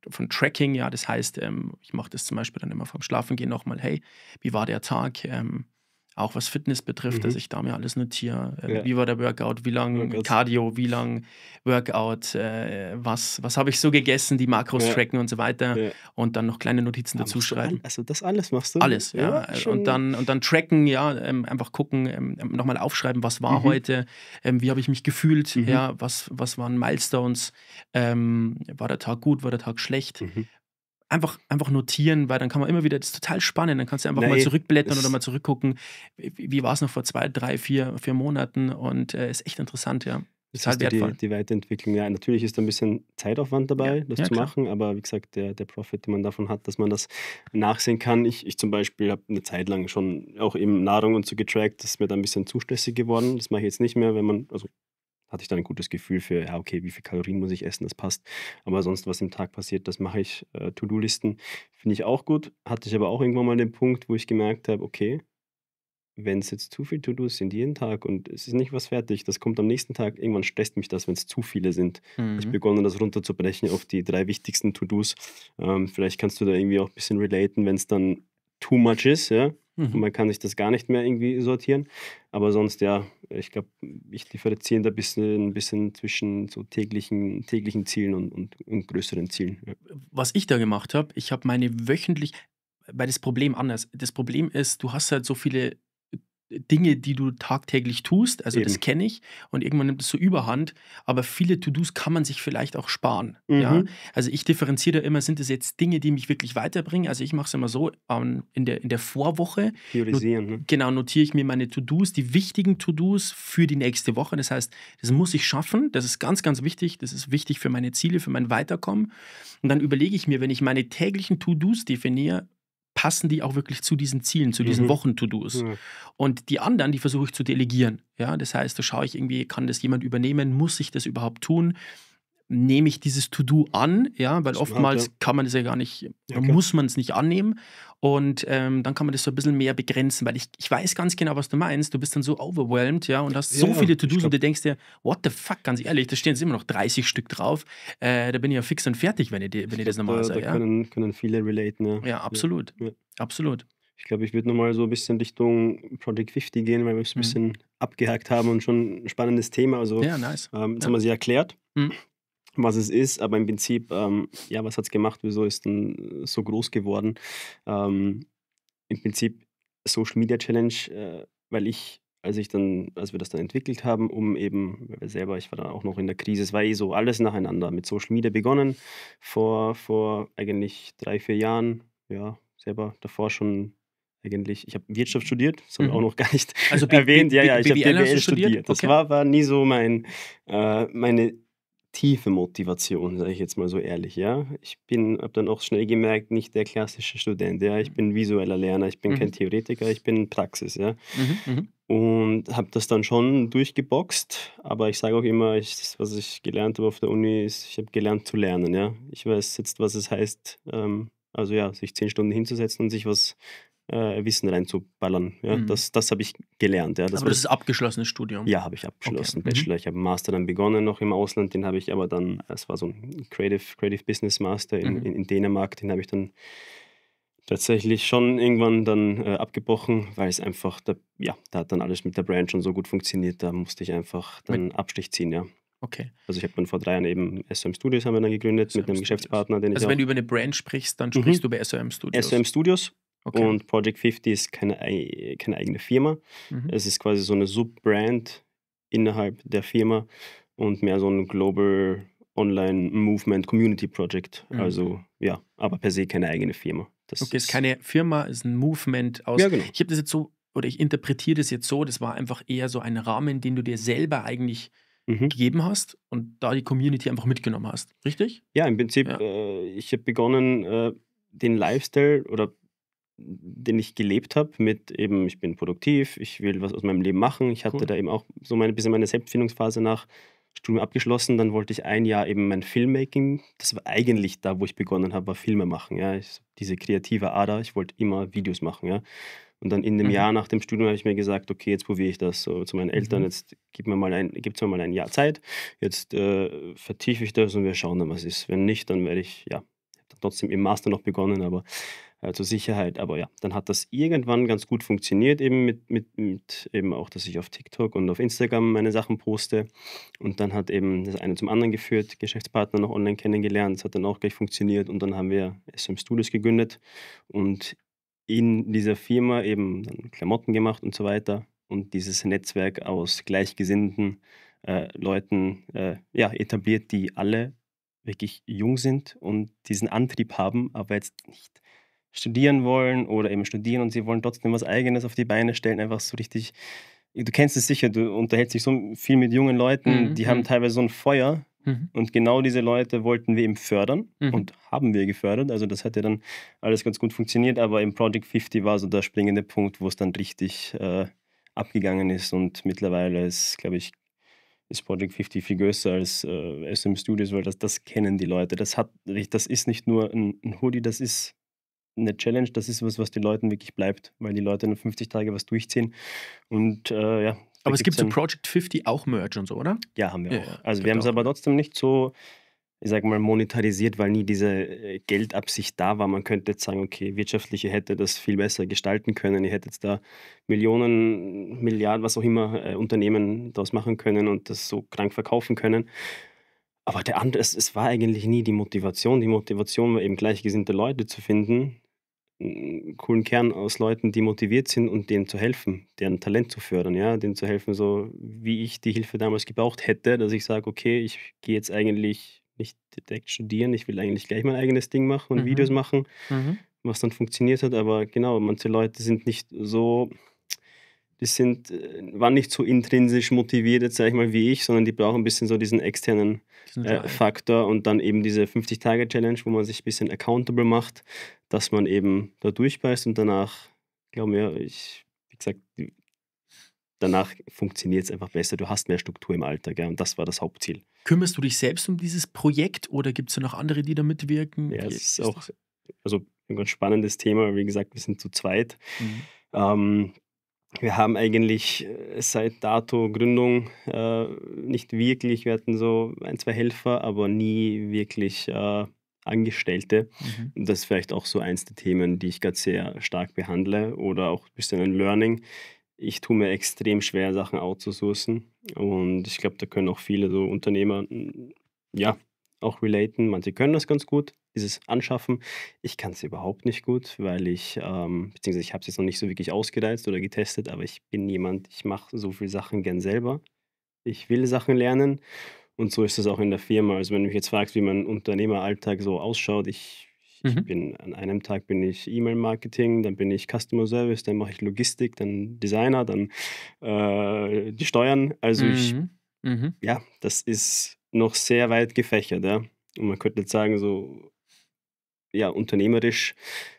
von Tracking, ja, das heißt, ähm, ich mache das zum Beispiel dann immer vorm Schlafengehen nochmal, hey, wie war der Tag, ähm, auch was Fitness betrifft, mhm. dass ich da mir alles notiere. Äh, ja. Wie war der Workout? Wie lang oh Cardio? Wie lang Workout? Äh, was was habe ich so gegessen? Die Makros ja. tracken und so weiter. Ja. Und dann noch kleine Notizen dazu schreiben. also das alles machst du? Alles, ja. Äh, und, dann, und dann tracken, ja, ähm, einfach gucken, ähm, ähm, nochmal aufschreiben, was war mhm. heute, ähm, wie habe ich mich gefühlt, mhm. ja, was, was waren Milestones, ähm, war der Tag gut, war der Tag schlecht, mhm einfach, einfach notieren, weil dann kann man immer wieder, das ist total spannend, dann kannst du einfach nee, mal eh, zurückblättern oder mal zurückgucken, wie war es noch vor zwei, drei, vier, vier Monaten und äh, ist echt interessant, ja. Das ist halt wertvoll. Die, die Weiterentwicklung, ja, natürlich ist da ein bisschen Zeitaufwand dabei, ja, das ja, zu klar. machen, aber wie gesagt, der, der Profit, den man davon hat, dass man das nachsehen kann. Ich, ich zum Beispiel habe eine Zeit lang schon auch eben Nahrung und so getrackt, das ist mir da ein bisschen zu geworden. Das mache ich jetzt nicht mehr, wenn man, also hatte ich dann ein gutes Gefühl für, ja, okay, wie viel Kalorien muss ich essen, das passt. Aber sonst, was im Tag passiert, das mache ich. Äh, To-Do-Listen finde ich auch gut. Hatte ich aber auch irgendwann mal den Punkt, wo ich gemerkt habe, okay, wenn es jetzt zu viel To-Dos sind jeden Tag und es ist nicht was fertig, das kommt am nächsten Tag, irgendwann stresst mich das, wenn es zu viele sind. Mhm. Ich begonnen, das runterzubrechen auf die drei wichtigsten To-Dos. Ähm, vielleicht kannst du da irgendwie auch ein bisschen relaten, wenn es dann too much ist, ja, Mhm. Man kann sich das gar nicht mehr irgendwie sortieren. Aber sonst, ja, ich glaube, ich differenziere da ein bisschen, ein bisschen zwischen so täglichen, täglichen Zielen und, und, und größeren Zielen. Ja. Was ich da gemacht habe, ich habe meine wöchentlich, weil das Problem anders. Das Problem ist, du hast halt so viele Dinge, die du tagtäglich tust. Also Eben. das kenne ich und irgendwann nimmt es so überhand. Aber viele To-Dos kann man sich vielleicht auch sparen. Mhm. Ja? Also ich differenziere da immer, sind es jetzt Dinge, die mich wirklich weiterbringen? Also ich mache es immer so, ähm, in, der, in der Vorwoche. Priorisieren. Not, ne? Genau, notiere ich mir meine To-Dos, die wichtigen To-Dos für die nächste Woche. Das heißt, das muss ich schaffen. Das ist ganz, ganz wichtig. Das ist wichtig für meine Ziele, für mein Weiterkommen. Und dann überlege ich mir, wenn ich meine täglichen To-Dos definiere, passen die auch wirklich zu diesen Zielen, zu diesen mhm. Wochen-To-Dos. Mhm. Und die anderen, die versuche ich zu delegieren. Ja, das heißt, da schaue ich irgendwie, kann das jemand übernehmen? Muss ich das überhaupt tun? Nehme ich dieses To-Do an? Ja, weil das oftmals hat, ja. kann man es ja gar nicht, ja, okay. muss man es nicht annehmen. Und ähm, dann kann man das so ein bisschen mehr begrenzen, weil ich, ich weiß ganz genau, was du meinst. Du bist dann so overwhelmed, ja, und hast ja, so viele To-Dos und du denkst dir, what the fuck, ganz ehrlich, da stehen jetzt immer noch 30 Stück drauf. Äh, da bin ich ja fix und fertig, wenn ich, wenn ich das nochmal da, sage. Da ja. können, können viele relaten, ja. Ja, absolut. Ja. Absolut. Ich glaube, ich würde nochmal so ein bisschen Richtung Project 50 gehen, weil wir es ein mhm. bisschen abgehakt haben und schon ein spannendes Thema. Also, ja, nice. Ähm, jetzt haben wir sie erklärt. Mhm was es ist, aber im Prinzip, ähm, ja, was hat es gemacht, wieso ist es denn äh, so groß geworden? Ähm, Im Prinzip Social Media Challenge, äh, weil ich, als ich dann, als wir das dann entwickelt haben, um eben, weil wir selber, ich war da auch noch in der Krise, es war eh so alles nacheinander mit Social Media begonnen, vor, vor eigentlich drei, vier Jahren, ja, selber davor schon eigentlich, ich habe Wirtschaft studiert, das habe ich mhm. auch noch gar nicht also erwähnt. Ja, ja, ich habe BWL studiert. studiert. Das okay. war, war nie so mein, äh, meine tiefe Motivation, sage ich jetzt mal so ehrlich, ja. Ich bin, habe dann auch schnell gemerkt, nicht der klassische Student, ja. Ich mhm. bin visueller Lerner, ich bin mhm. kein Theoretiker, ich bin Praxis, ja. Mhm, mhm. und habe das dann schon durchgeboxt, aber ich sage auch immer, ich, das, was ich gelernt habe auf der Uni, ist, ich habe gelernt zu lernen, ja. Ich weiß jetzt, was es heißt, ähm, also ja, sich zehn Stunden hinzusetzen und sich was äh, Wissen reinzuballern. Ja? Mhm. Das, das habe ich gelernt. Ja? Das aber das ist abgeschlossenes Studium? Ja, habe ich abgeschlossen, okay. Mhm. Bachelor. Mhm. Ich habe einen Master dann begonnen noch im Ausland, den habe ich aber dann, es war so ein Creative, Creative Business Master in, mhm. in, in Dänemark, den habe ich dann tatsächlich schon irgendwann dann äh, abgebrochen, weil es einfach, da, ja, da hat dann alles mit der Brand schon so gut funktioniert, da musste ich einfach dann mit Abstich ziehen, ja. Okay. Also ich habe dann vor drei Jahren eben SOM Studios haben wir dann gegründet SOM mit einem Studios. Geschäftspartner, den Also wenn du über eine Brand sprichst, dann mhm. sprichst mhm. du bei SOM Studios. SOM Studios Okay. Und Project 50 ist keine, keine eigene Firma. Mhm. Es ist quasi so eine Subbrand innerhalb der Firma und mehr so ein Global Online Movement Community Project. Mhm. Also ja, aber per se keine eigene Firma. Das okay, ist keine Firma, ist ein Movement aus. Ja, genau. Ich habe das jetzt so, oder ich interpretiere das jetzt so, das war einfach eher so ein Rahmen, den du dir selber eigentlich Mhm. gegeben hast und da die Community einfach mitgenommen hast. Richtig? Ja, im Prinzip, ja. Äh, ich habe begonnen, äh, den Lifestyle oder den ich gelebt habe, mit eben, ich bin produktiv, ich will was aus meinem Leben machen. Ich hatte cool. da eben auch so ein bisschen meine Selbstfindungsphase nach Studium abgeschlossen. Dann wollte ich ein Jahr eben mein Filmmaking, das war eigentlich da, wo ich begonnen habe, war Filme machen. Ja. Ich, diese kreative Ader, ich wollte immer Videos machen. Ja. Und dann in dem mhm. Jahr nach dem Studium habe ich mir gesagt, okay, jetzt probiere ich das so, zu meinen Eltern, mhm. jetzt gib mir mal ein, gibt's mir mal ein Jahr Zeit, jetzt äh, vertiefe ich das und wir schauen dann, was ist. Wenn nicht, dann werde ich, ja, trotzdem im Master noch begonnen, aber äh, zur Sicherheit. Aber ja, dann hat das irgendwann ganz gut funktioniert, eben mit, mit, mit, eben auch, dass ich auf TikTok und auf Instagram meine Sachen poste. Und dann hat eben das eine zum anderen geführt, Geschäftspartner noch online kennengelernt, das hat dann auch gleich funktioniert und dann haben wir SM Studios gegründet und in dieser Firma eben dann Klamotten gemacht und so weiter. Und dieses Netzwerk aus Gleichgesinnten äh, Leuten äh, ja, etabliert, die alle wirklich jung sind und diesen Antrieb haben, aber jetzt nicht studieren wollen oder eben studieren und sie wollen trotzdem was Eigenes auf die Beine stellen, einfach so richtig. Du kennst es sicher, du unterhältst dich so viel mit jungen Leuten, mhm. die mhm. haben teilweise so ein Feuer. Mhm. Und genau diese Leute wollten wir eben fördern mhm. und haben wir gefördert. Also das hat ja dann alles ganz gut funktioniert, aber im Project 50 war so der springende Punkt, wo es dann richtig äh, abgegangen ist und mittlerweile ist, glaube ich, ist Project 50 viel größer als äh, SM Studios, weil das, das kennen die Leute. Das, hat, das ist nicht nur ein, ein Hoodie, das ist eine Challenge, das ist was, was den Leuten wirklich bleibt, weil die Leute nur 50 Tage was durchziehen. Und äh, ja. Aber es gibt so Project 50 auch Merch und so, oder? Ja, haben wir ja, auch. Also wir haben es aber trotzdem nicht so, ich sag mal, monetarisiert, weil nie diese äh, Geldabsicht da war. Man könnte jetzt sagen, okay, wirtschaftlich, hätte das viel besser gestalten können, ihr hättet da Millionen, Milliarden, was auch immer, äh, Unternehmen daraus machen können und das so krank verkaufen können. Aber der andere, es, es war eigentlich nie die Motivation. Die Motivation war eben gleichgesinnte Leute zu finden, coolen Kern aus Leuten, die motiviert sind und denen zu helfen, deren Talent zu fördern, ja, denen zu helfen, so wie ich die Hilfe damals gebraucht hätte, dass ich sage, okay, ich gehe jetzt eigentlich nicht direkt studieren, ich will eigentlich gleich mein eigenes Ding machen und mhm. Videos machen, mhm. was dann funktioniert hat, aber genau, manche Leute sind nicht so die sind, äh, waren nicht so intrinsisch motiviert, jetzt sage ich mal, wie ich, sondern die brauchen ein bisschen so diesen externen äh, Faktor und dann eben diese 50-Tage-Challenge, wo man sich ein bisschen accountable macht, dass man eben da durchbeißt und danach, glaube mir, ich, wie gesagt, danach funktioniert es einfach besser. Du hast mehr Struktur im Alltag ja, und das war das Hauptziel. Kümmerst du dich selbst um dieses Projekt oder gibt es noch andere, die da mitwirken? Ja, es ist, auch, also ein ganz spannendes Thema. Wie gesagt, wir sind zu zweit. Mhm. Ähm, wir haben eigentlich äh, seit dato Gründung äh, nicht wirklich, wir hatten so ein, zwei Helfer, aber nie wirklich äh, Angestellte. Mhm. Das ist vielleicht auch so eins der Themen, die ich gerade sehr stark behandle oder auch ein bisschen ein Learning. Ich tue mir extrem schwer, Sachen outzusourcen und ich glaube, da können auch viele so Unternehmer mm, ja auch relaten. Manche können das ganz gut, dieses Anschaffen. Ich kann es überhaupt nicht gut, weil ich, ähm, beziehungsweise ich habe es jetzt noch nicht so wirklich ausgereizt oder getestet, aber ich bin jemand, ich mache so viele Sachen gern selber. Ich will Sachen lernen und so ist es auch in der Firma. Also wenn du mich jetzt fragst, wie mein Unternehmeralltag so ausschaut, ich, ich mhm. bin an einem Tag bin ich E-Mail-Marketing, dann bin ich Customer Service, dann mache ich Logistik, dann Designer, dann äh, die Steuern. Also mhm. ich, mhm. ja, das ist noch sehr weit gefächert, ja. Und man könnte jetzt sagen, so ja, unternehmerisch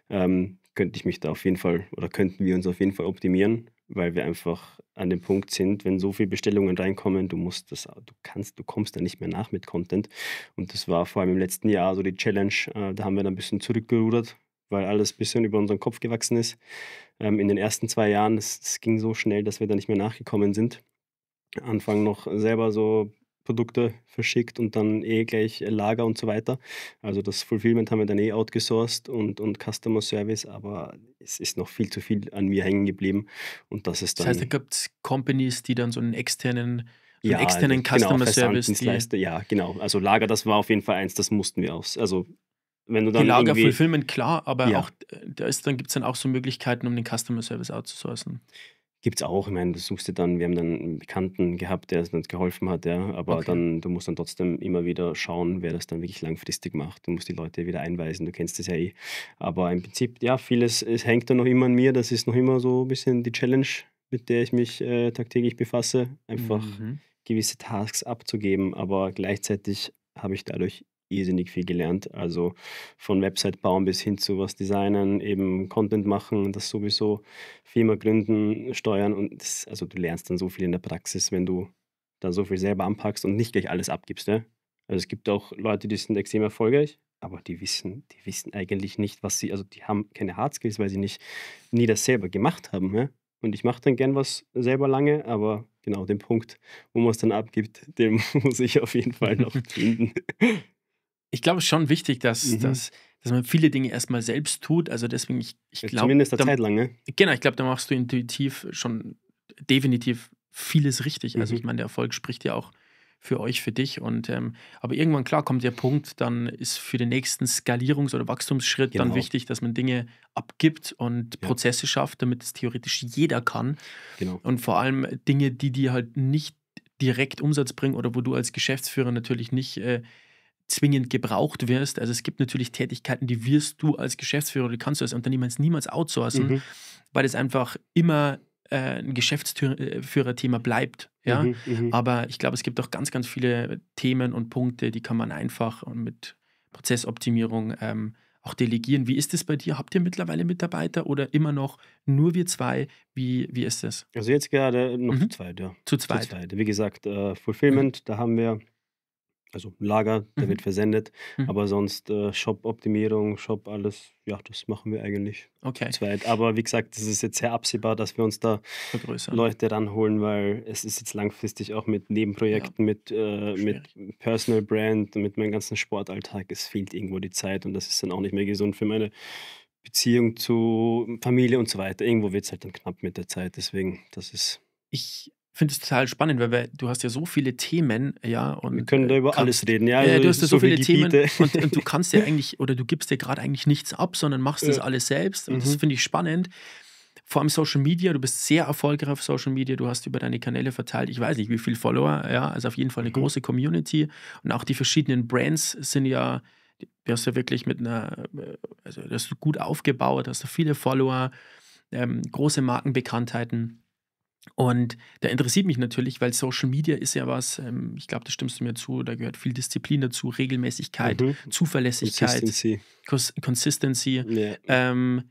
ähm, könnte ich mich da auf jeden Fall oder könnten wir uns auf jeden Fall optimieren, weil wir einfach an dem Punkt sind, wenn so viele Bestellungen reinkommen, du musst das, du kannst, du kommst da nicht mehr nach mit Content. Und das war vor allem im letzten Jahr so die Challenge, äh, da haben wir dann ein bisschen zurückgerudert, weil alles ein bisschen über unseren Kopf gewachsen ist. Ähm, in den ersten zwei Jahren, es ging so schnell, dass wir da nicht mehr nachgekommen sind. Anfang noch selber so Produkte verschickt und dann eh gleich Lager und so weiter. Also das Fulfillment haben wir dann eh outgesourced und, und Customer Service, aber es ist noch viel zu viel an mir hängen geblieben. Und das ist dann. Das heißt, da gibt es Companies, die dann so einen externen so ja, externen genau, Customer genau, Service. ja, genau. Also Lager, das war auf jeden Fall eins, das mussten wir aus. Also wenn du dann. Die Lager fulfillment, klar, aber ja. auch äh, da ist, dann gibt es dann auch so Möglichkeiten, um den Customer Service outzusourcen. Gibt es auch, ich meine, du suchst dir dann, wir haben dann einen Bekannten gehabt, der uns geholfen hat, ja, aber okay. dann, du musst dann trotzdem immer wieder schauen, wer das dann wirklich langfristig macht. Du musst die Leute wieder einweisen, du kennst das ja eh. Aber im Prinzip, ja, vieles es hängt dann noch immer an mir, das ist noch immer so ein bisschen die Challenge, mit der ich mich äh, tagtäglich befasse, einfach mhm. gewisse Tasks abzugeben, aber gleichzeitig habe ich dadurch irrsinnig viel gelernt. Also von Website bauen bis hin zu was designen, eben Content machen, das sowieso, Firma gründen, steuern und das, also du lernst dann so viel in der Praxis, wenn du da so viel selber anpackst und nicht gleich alles abgibst. Ne? Also es gibt auch Leute, die sind extrem erfolgreich, aber die wissen, die wissen eigentlich nicht, was sie, also die haben keine Hard Skills, weil sie nicht nie das selber gemacht haben. Ja? Ne? Und ich mache dann gern was selber lange, aber genau den Punkt, wo man es dann abgibt, den muss ich auf jeden Fall noch finden ich glaube, es ist schon wichtig, dass, mhm. dass, dass man viele Dinge erstmal selbst tut. Also deswegen, ich, ich glaube. Zumindest eine Zeit lang, ne? Genau, ich glaube, da machst du intuitiv schon definitiv vieles richtig. Also mhm. Also ich meine, der Erfolg spricht ja auch für euch, für dich. Und ähm, aber irgendwann klar kommt der Punkt, dann ist für den nächsten Skalierungs- oder Wachstumsschritt genau. dann wichtig, dass man Dinge abgibt und ja. Prozesse schafft, damit es theoretisch jeder kann. Genau. Und vor allem Dinge, die dir halt nicht direkt Umsatz bringen oder wo du als Geschäftsführer natürlich nicht äh, zwingend gebraucht wirst. Also es gibt natürlich Tätigkeiten, die wirst du als Geschäftsführer oder kannst du als Unternehmen niemals outsourcen, mhm. weil es einfach immer äh, ein Geschäftsführerthema äh, bleibt. Ja? Mhm, mhm, Aber ich glaube, es gibt auch ganz, ganz viele Themen und Punkte, die kann man einfach und mit Prozessoptimierung ähm, auch delegieren. Wie ist es bei dir? Habt ihr mittlerweile Mitarbeiter oder immer noch nur wir zwei? Wie, wie ist das? Also jetzt gerade noch mhm. zu zweit, ja. Zu zweit. Zu zweit. Wie gesagt, äh, Fulfillment, mhm. da haben wir also Lager, der mhm. wird versendet. Mhm. Aber sonst äh, Shop-Optimierung, Shop, alles, ja, das machen wir eigentlich. Okay. Zweit. Aber wie gesagt, es ist jetzt sehr absehbar, dass wir uns da Vergrößern. Leute ranholen, weil es ist jetzt langfristig auch mit Nebenprojekten, ja. mit, äh, mit Personal Brand, mit meinem ganzen Sportalltag, es fehlt irgendwo die Zeit und das ist dann auch nicht mehr gesund für meine Beziehung zu Familie und so weiter. Irgendwo wird es halt dann knapp mit der Zeit. Deswegen, das ist. Ich finde es total spannend, weil wir, du hast ja so viele Themen, ja. Und wir können da äh, über kannst, alles reden, ja. Also du hast ja so, so viele, viele Themen und, und, du kannst ja eigentlich, oder du gibst dir gerade eigentlich nichts ab, sondern machst ja. das alles selbst. Und mhm. das finde ich spannend. Vor allem Social Media, du bist sehr erfolgreich auf Social Media, du hast über deine Kanäle verteilt, ich weiß nicht, wie viele Follower, ja, also auf jeden Fall eine mhm. große Community. Und auch die verschiedenen Brands sind ja, du hast ja wirklich mit einer, äh, also du hast gut aufgebaut, hast du viele Follower, ähm, große Markenbekanntheiten. Und da interessiert mich natürlich, weil Social Media ist ja was, ähm, ich glaube, da stimmst du mir zu, da gehört viel Disziplin dazu, Regelmäßigkeit, mhm. Zuverlässigkeit, Consistency. Consistency. Yeah. Ähm,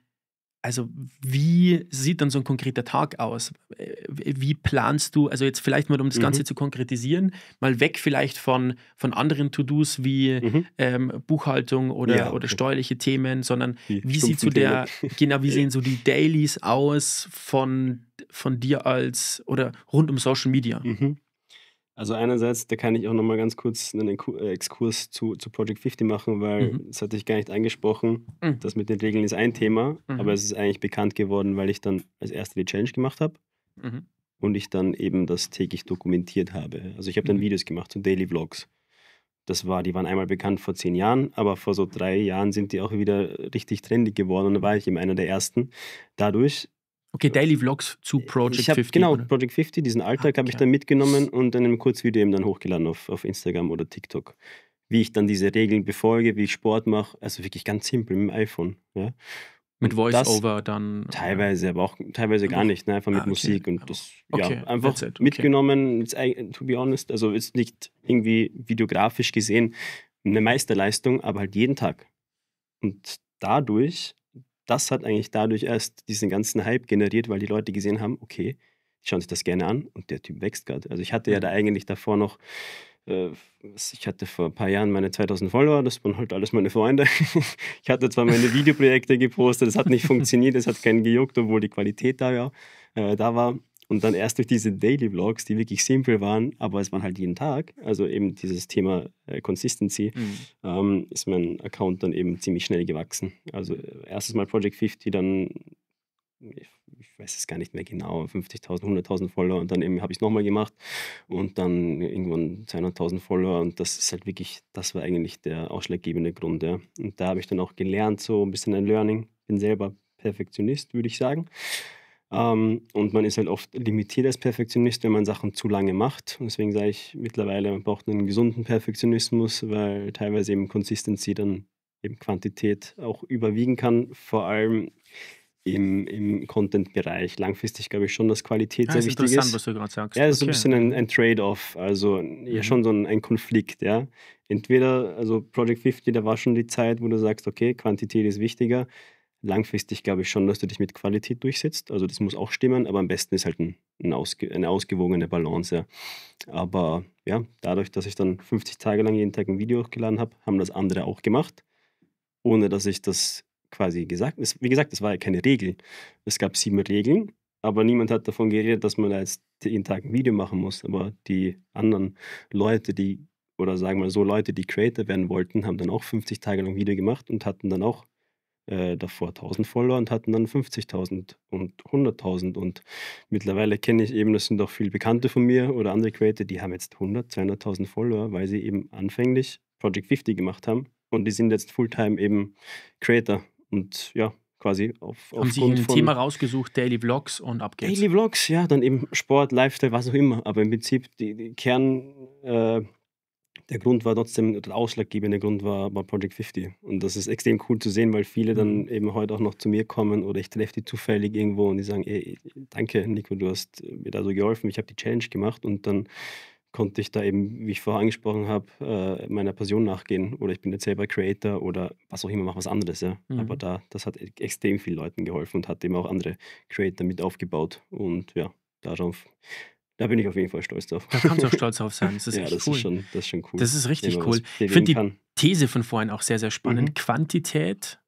also wie sieht dann so ein konkreter Tag aus? Äh, wie planst du, also jetzt vielleicht mal, um das Ganze mhm. zu konkretisieren, mal weg vielleicht von, von anderen To-Dos wie mhm. ähm, Buchhaltung oder, ja, okay. oder steuerliche Themen, sondern wie, wie sieht so der, genau, wie sehen so die Dailies aus von von dir als oder rund um Social Media? Mhm. Also einerseits, da kann ich auch nochmal ganz kurz einen äh, Exkurs zu, zu Project 50 machen, weil mhm. das hatte ich gar nicht angesprochen. Mhm. Das mit den Regeln ist ein Thema, mhm. aber es ist eigentlich bekannt geworden, weil ich dann als erste die Challenge gemacht habe mhm. und ich dann eben das täglich dokumentiert habe. Also ich habe dann mhm. Videos gemacht zu so Daily Vlogs. Das war, die waren einmal bekannt vor zehn Jahren, aber vor so drei Jahren sind die auch wieder richtig trendy geworden und da war ich eben einer der ersten. Dadurch Okay, Daily Vlogs zu äh, Project ich hab, 50. Genau, oder? Project 50, diesen Alltag ah, habe ich dann mitgenommen und in einem Kurzvideo eben dann hochgeladen auf, auf Instagram oder TikTok. Wie ich dann diese Regeln befolge, wie ich Sport mache, also wirklich ganz simpel mit dem iPhone. Ja. Mit Voice-Over dann? Teilweise, aber auch teilweise gar nicht, ne? einfach mit ah, okay. Musik und ah, das okay. ja, einfach okay. mitgenommen, to be honest, also ist nicht irgendwie videografisch gesehen eine Meisterleistung, aber halt jeden Tag. Und dadurch das hat eigentlich dadurch erst diesen ganzen Hype generiert, weil die Leute gesehen haben, okay, die schauen sich das gerne an und der Typ wächst gerade. Also ich hatte ja da eigentlich davor noch, äh, ich hatte vor ein paar Jahren meine 2000 Follower, das waren halt alles meine Freunde. ich hatte zwar meine Videoprojekte gepostet, das hat nicht funktioniert, es hat keinen gejuckt, obwohl die Qualität da, ja, äh, da war. Und dann erst durch diese Daily Vlogs, die wirklich simpel waren, aber es waren halt jeden Tag, also eben dieses Thema äh, Consistency, mhm. ähm, ist mein Account dann eben ziemlich schnell gewachsen. Also äh, erstes Mal Project 50, dann ich weiß es gar nicht mehr genau, 50.000, 100.000 Follower und dann eben habe ich es nochmal gemacht und dann irgendwann 200.000 Follower und das ist halt wirklich, das war eigentlich der ausschlaggebende Grund. Ja. Und da habe ich dann auch gelernt, so ein bisschen ein Learning. Bin selber Perfektionist, würde ich sagen. Ähm, und man ist halt oft limitiert als Perfektionist, wenn man Sachen zu lange macht. Und deswegen sage ich mittlerweile, man braucht einen gesunden Perfektionismus, weil teilweise eben Consistency dann eben Quantität auch überwiegen kann. Vor allem im, im Content-Bereich. Langfristig glaube ich schon, dass Qualität ja, sehr ist wichtig interessant, ist. Was du gerade sagst. Ja, das okay. ist ein bisschen ein, ein Trade-off, also mhm. schon so ein, ein, Konflikt, ja. Entweder, also Project 50, da war schon die Zeit, wo du sagst, okay, Quantität ist wichtiger, langfristig glaube ich schon, dass du dich mit Qualität durchsetzt. Also das muss auch stimmen, aber am besten ist halt ein, ein ausge, eine ausgewogene Balance. Aber ja, dadurch, dass ich dann 50 Tage lang jeden Tag ein Video hochgeladen habe, haben das andere auch gemacht, ohne dass ich das quasi gesagt habe. Wie gesagt, es war ja keine Regel. Es gab sieben Regeln, aber niemand hat davon geredet, dass man da jetzt jeden Tag ein Video machen muss. Aber die anderen Leute, die oder sagen wir so Leute, die Creator werden wollten, haben dann auch 50 Tage lang Video gemacht und hatten dann auch äh, davor 1000 Follower und hatten dann 50.000 und 100.000. Und mittlerweile kenne ich eben, das sind auch viele Bekannte von mir oder andere Creator, die haben jetzt 100, 200.000 Follower, weil sie eben anfänglich Project 50 gemacht haben. Und die sind jetzt Fulltime eben Creator. Und ja, quasi auf, Haben sich ein Thema rausgesucht, Daily Vlogs und ab geht's. Daily Vlogs, ja, dann eben Sport, Lifestyle, was auch immer. Aber im Prinzip die, die Kern, äh, der Grund war trotzdem, der ausschlaggebende Grund war, war Project 50. Und das ist extrem cool zu sehen, weil viele dann mhm. eben heute auch noch zu mir kommen oder ich treffe die zufällig irgendwo und die sagen, ey, danke Nico, du hast mir da so geholfen, ich habe die Challenge gemacht und dann konnte ich da eben, wie ich vorher angesprochen habe, äh, meiner Passion nachgehen oder ich bin jetzt selber Creator oder was auch immer, mache was anderes. Ja. Mhm. Aber da, das hat e-, extrem vielen Leuten geholfen und hat eben auch andere Creator mit aufgebaut und ja, darauf da bin ich auf jeden Fall stolz drauf. Da kannst du auch stolz drauf sein. Das ist ja, das cool. Ist schon, das ist schon cool. Das ist richtig cool. Ich finde die These von vorhin auch sehr, sehr spannend. Mhm. Quantität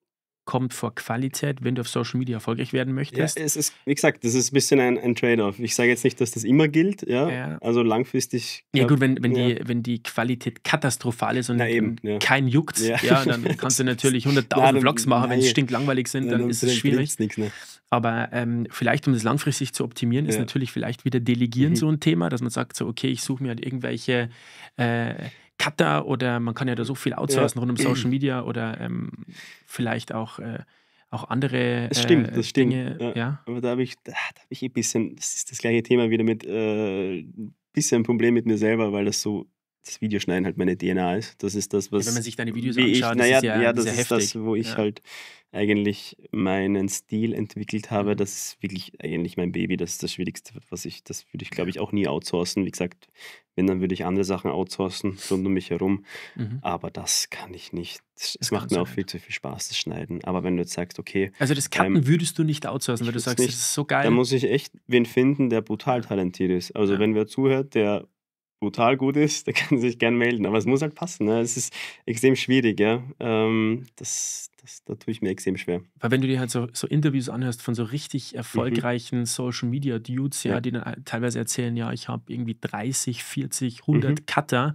kommt vor Qualität, wenn du auf Social Media erfolgreich werden möchtest? Ja, es ist, wie gesagt, das ist ein bisschen ein, ein Trade-off. Ich sage jetzt nicht, dass das immer gilt, ja. ja. Also langfristig. ja, gut, wenn, wenn, ja. Die, wenn die Qualität katastrophal ist und Na eben, ja. kein juckt, ja. dann kannst du natürlich 100.000 Vlogs machen, wenn sie stinklangweilig sind, dann, dann ist es schwierig. Nichts, ne? Aber ähm, vielleicht, um das langfristig zu optimieren, ist natürlich vielleicht wieder Delegieren mhm. so ein Thema, dass man sagt, so, okay, ich suche mir halt irgendwelche äh, Cutter oder man kann ja da so viel outsourcen ja. rund um Social Media oder ähm, vielleicht auch, äh, auch andere. Das stimmt, äh, das stimmt. Dinge, ja. ja. Aber da habe ich, da, da hab ich ein bisschen, das ist das gleiche Thema wieder mit, äh, ein bisschen ein Problem mit mir selber, weil das so das Videoschneiden halt meine DNA ist. Das ist das, was. Ja, wenn man sich deine Videos anschaut, ich, das ist ja, ja das ist heftig. das, wo ich ja. halt eigentlich meinen Stil entwickelt habe. Mhm. Das ist wirklich eigentlich mein Baby. Das ist das Schwierigste, was ich, das würde ich, glaube ich, auch nie outsourcen. Wie gesagt, wenn, dann würde ich andere Sachen outsourcen, rund um mich herum. Mhm. Aber das kann ich nicht. Es macht mir auch viel zu viel Spaß, das Schneiden. Aber wenn du jetzt sagst, okay. Also das ähm, Cutten ähm, würdest du nicht outsourcen, weil du sagst, nicht, das ist so geil. Da muss ich echt wen finden, der brutal talentiert ist. Also ja. wenn wer zuhört, der brutal gut ist, der kann sich gern melden. Aber es muss halt passen. Ne? Es ist extrem schwierig, ja. Ähm, das, das, da tue ich mir extrem schwer. Weil wenn du dir halt so, so Interviews anhörst von so richtig mhm. erfolgreichen mhm. Social Media Dudes, ja, ja, die dann teilweise erzählen, ja, ich habe irgendwie 30, 40, 100 mhm. Cutter.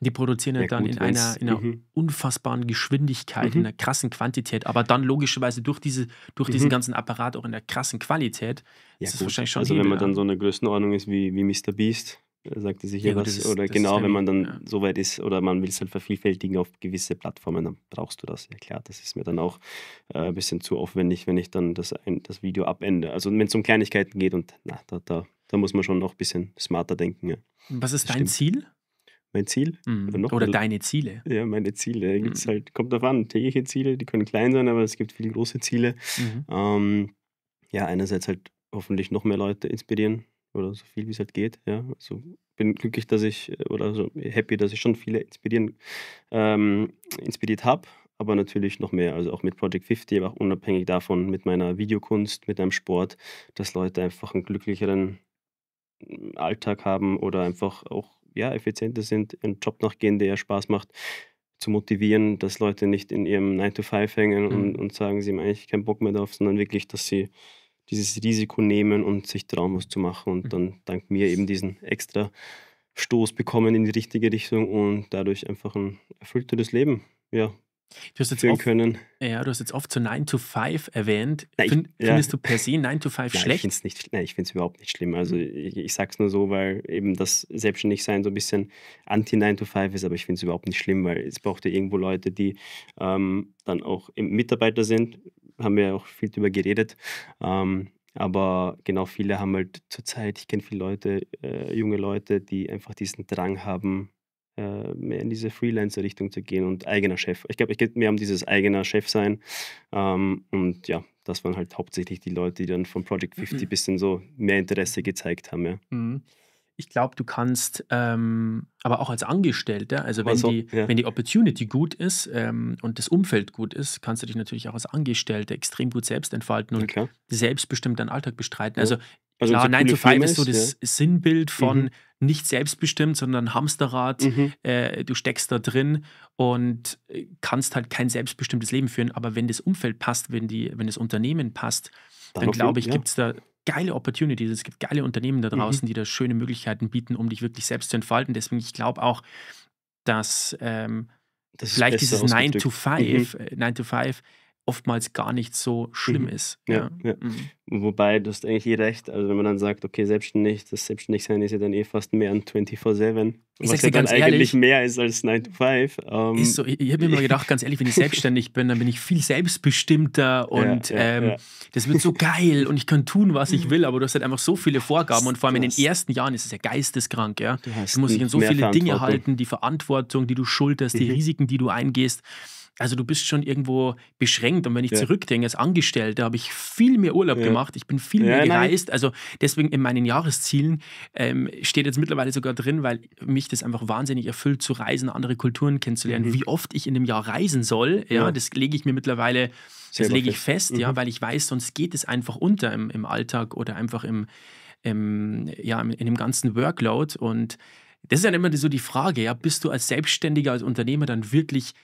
Die produzieren halt ja, dann gut, in einer, in einer mhm. unfassbaren Geschwindigkeit, mhm. in einer krassen Quantität, aber dann logischerweise durch, diese, durch diesen mhm. ganzen Apparat auch in einer krassen Qualität. Ja, ist das gut. wahrscheinlich schon Also, wenn man dann so eine Größenordnung ist wie, wie Mr. Beast, sagt sagte sicher ja, was. Das, oder das genau, wenn man dann ja. so weit ist oder man will es halt vervielfältigen auf gewisse Plattformen, dann brauchst du das. Ja klar, das ist mir dann auch äh, ein bisschen zu aufwendig, wenn ich dann das, ein, das Video abende. Also wenn es um Kleinigkeiten geht und na, da, da, da muss man schon noch ein bisschen smarter denken. Ja. Was ist das dein stimmt. Ziel? Mein Ziel? Mm. Oder, oder, deine Ziele? Ja, meine Ziele. Mm. Gibt's mhm. halt, kommt darauf an, tägliche Ziele, die können klein sein, aber es gibt viele große Ziele. Mhm. Ähm, ja, einerseits halt hoffentlich noch mehr Leute inspirieren, oder so viel wie es halt geht. Ja, also bin glücklich, dass ich äh, oder so happy, dass ich schon viele inspirieren, ähm, inspiriert habe, aber natürlich noch mehr. Also auch mit Project 50, aber auch unabhängig davon, mit meiner Videokunst, mit meinem Sport, dass Leute einfach einen glücklicheren mm, Alltag haben oder einfach auch ja, effizienter sind, einen Job nachgehen, der ja Spaß macht, zu motivieren, dass Leute nicht in ihrem 9-to-5 hängen mhm. und, und sagen, sie haben eigentlich keinen Bock mehr drauf, sondern wirklich, dass sie dieses Risiko nehmen und sich trauen, was zu machen und mhm. dann dank mir eben diesen extra Stoß bekommen in die richtige Richtung und dadurch einfach ein erfüllteres Leben ja, Du hast jetzt oft, können. Ja, du hast jetzt oft so 9 to 5 erwähnt. Nein, Find, findest ja. du per se 9 to 5 nein, schlecht? Ich nicht, nein, ich finde es überhaupt nicht schlimm. Also mhm. ich, ich sage es nur so, weil eben das Selbstständigsein so ein bisschen anti-9 to 5 ist, aber ich finde es überhaupt nicht schlimm, weil es braucht ja irgendwo Leute, die ähm, dann auch Mitarbeiter sind, haben wir auch viel drüber geredet. Ähm, aber genau, viele haben halt zurzeit, ich kenne viele Leute, äh, junge Leute, die einfach diesen Drang haben, äh, mehr in diese Freelancer-Richtung zu gehen und eigener Chef. Ich glaube, es geht mehr um dieses eigener Chef sein. Ähm, und ja, das waren halt hauptsächlich die Leute, die dann von Project 50 mhm. bisschen so mehr Interesse gezeigt haben. Ja. Mhm ich glaube, du kannst, ähm, aber auch als Angestellter, also wenn, also, die, ja. wenn die Opportunity gut ist ähm, und das Umfeld gut ist, kannst du dich natürlich auch als Angestellter extrem gut selbst entfalten und okay. selbstbestimmt deinen Alltag bestreiten. Ja. Also, also klar, 9 to 5 ist so das ja. Sinnbild von mhm. nicht selbstbestimmt, sondern Hamsterrad. Mhm. Äh, du steckst da drin und äh, kannst halt kein selbstbestimmtes Leben führen. Aber wenn das Umfeld passt, wenn, die, wenn das Unternehmen passt, dann, dann glaube ich, ja. gibt es da geile Opportunities, es gibt geile Unternehmen da mhm. draußen, mhm. die da schöne Möglichkeiten bieten, um dich wirklich selbst zu entfalten. Deswegen, ich glaube auch, dass ähm, das vielleicht dieses 9 to 5, mhm. 9 äh, to 5 oftmals gar nicht so schlimm mhm. ist. Ja, ja. Mhm. Wobei, du hast eigentlich eh recht, also wenn man dann sagt, okay, selbstständig, das Selbstständigsein ist ja dann eh fast mehr ein 24-7, was ja dann ehrlich, eigentlich mehr ist als 9 to 5. Ähm, so, ich, ich habe mir immer gedacht, ganz ehrlich, wenn ich selbstständig bin, dann bin ich viel selbstbestimmter und ja, ähm, das wird so geil und ich kann tun, was ich mhm. will, aber du hast halt einfach so viele Vorgaben und vor allem in den ersten Jahren ist es ja geisteskrank, ja. Du, du musst dich an so viele Dinge halten, die Verantwortung, die du schulterst, die mhm. Risiken, die du eingehst. Also du bist schon irgendwo beschränkt. Und wenn ich ja. zurückdenke, als Angestellter habe ich viel mehr Urlaub ja. gemacht, ich bin viel mehr gereist. Nein. Also deswegen in meinen Jahreszielen ähm, steht jetzt mittlerweile sogar drin, weil mich das einfach wahnsinnig erfüllt, zu reisen, andere Kulturen kennenzulernen. Mhm. Wie oft ich in einem Jahr reisen soll, ja, das lege ich mir mittlerweile das lege ich fest, mhm. ja, weil ich weiß, sonst geht es einfach unter im, im Alltag oder einfach im, im, ja, in dem ganzen Workload. Und das ist dann immer so die Frage, ja, bist du als Selbstständiger, als Unternehmer dann wirklich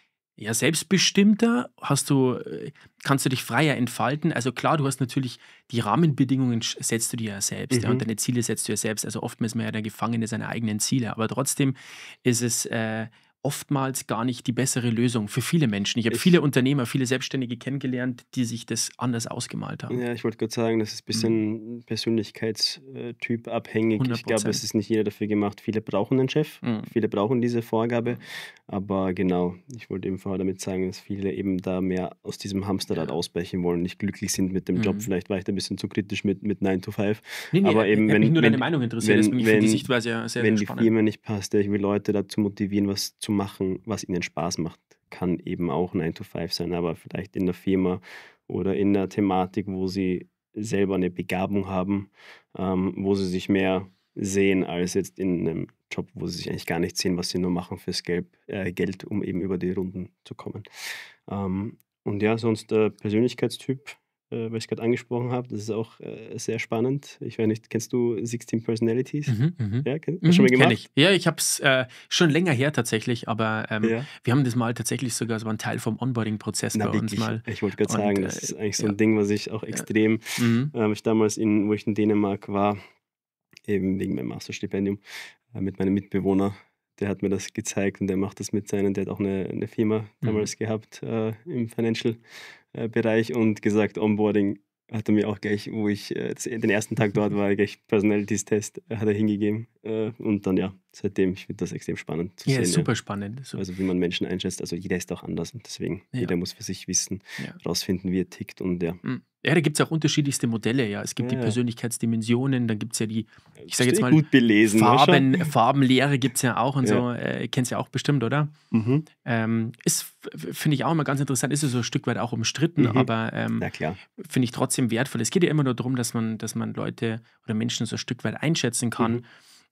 ja, selbstbestimmter, hast du, äh, kannst du dich freier entfalten. Also klar, du hast natürlich die Rahmenbedingungen setzt du dir ja selbst mhm. ja, und mhm. deine Ziele setzt du ja selbst. Also oftmals ist man ja der Gefangene seiner eigenen Ziele, aber trotzdem ist es äh, oftmals gar nicht die bessere Lösung für viele Menschen. Ich habe viele Unternehmer, viele Selbstständige kennengelernt, die sich das anders ausgemalt haben. Ja, ich wollte gerade sagen, das ist ein bisschen mhm. Persönlichkeitstyp abhängig. 100%. Ich glaube, es ist nicht jeder dafür gemacht. Viele brauchen einen Chef, mhm. viele brauchen diese Vorgabe. Aber genau, ich wollte eben vorher damit sagen, dass viele eben da mehr aus diesem Hamsterrad ja. ausbrechen wollen, nicht glücklich sind mit dem mhm. Job. Vielleicht war ich da ein bisschen zu kritisch mit, mit 9 to 5. Nee, nee, aber eben, wenn, mich nur wenn, deine Meinung interessiert, wenn, ist, wenn, die Sichtweise ja sehr, wenn sehr spannend. Wenn die Firma nicht passt, ich will Leute dazu motivieren, was zu machen, was ihnen Spaß macht. Kann eben auch 9 to 5 sein, aber vielleicht in der Firma oder in der Thematik, wo sie selber eine Begabung haben, ähm, wo sie sich mehr sehen als jetzt in einem Job, wo sie sich eigentlich gar nicht sehen, was sie nur machen fürs Geld, äh, Geld um eben über die Runden zu kommen. Ähm, und ja, sonst der äh, Persönlichkeitstyp äh, weil ich gerade angesprochen habe. Das ist auch äh, sehr spannend. Ich weiß nicht, kennst du 16 Personalities? Mhm, mhm. Ja, kenn, mhm, schon mal gemacht? Ich. Ja, ich habe es äh, schon länger her tatsächlich, aber ähm, ja. wir haben das mal tatsächlich sogar so ein Teil vom Onboarding-Prozess bei wirklich. uns mal. Ich wollte gerade sagen, das äh, ist eigentlich so ein ja. Ding, was ich auch extrem, ja. Mhm. Äh, ich damals, in, wo ich in Dänemark war, eben wegen meinem Masterstipendium, äh, mit meinem Mitbewohner, der hat mir das gezeigt und der macht das mit seinen, der hat auch eine, eine Firma mhm. damals mhm. gehabt äh, im Financial äh, Bereich und gesagt, Onboarding hat er mir auch gleich, wo ich äh, e-, den ersten Tag dort war, gleich Personalities-Test äh, hat er hingegeben. Äh, und dann ja, seitdem, ich finde das extrem spannend zu ja, sehen. Super ja, spannend, super spannend. Also wie man Menschen einschätzt. Also jeder ist auch anders und deswegen, ja. jeder muss für sich wissen, ja. rausfinden, wie er tickt und ja. Mhm. Ja, da gibt es auch unterschiedlichste Modelle, ja. Es gibt ja. die Persönlichkeitsdimensionen, dann gibt es ja die, ich sage jetzt mal, gut belesen, Farben, ne, Farbenlehre gibt es ja auch und ja. so. Äh, kennst ja auch bestimmt, oder? Mhm. Ähm, ist, finde ich auch immer ganz interessant, ist es so ein Stück weit auch umstritten, mhm. aber ähm, finde ich trotzdem wertvoll. Es geht ja immer nur darum, dass man, dass man Leute oder Menschen so ein Stück weit einschätzen kann. Mhm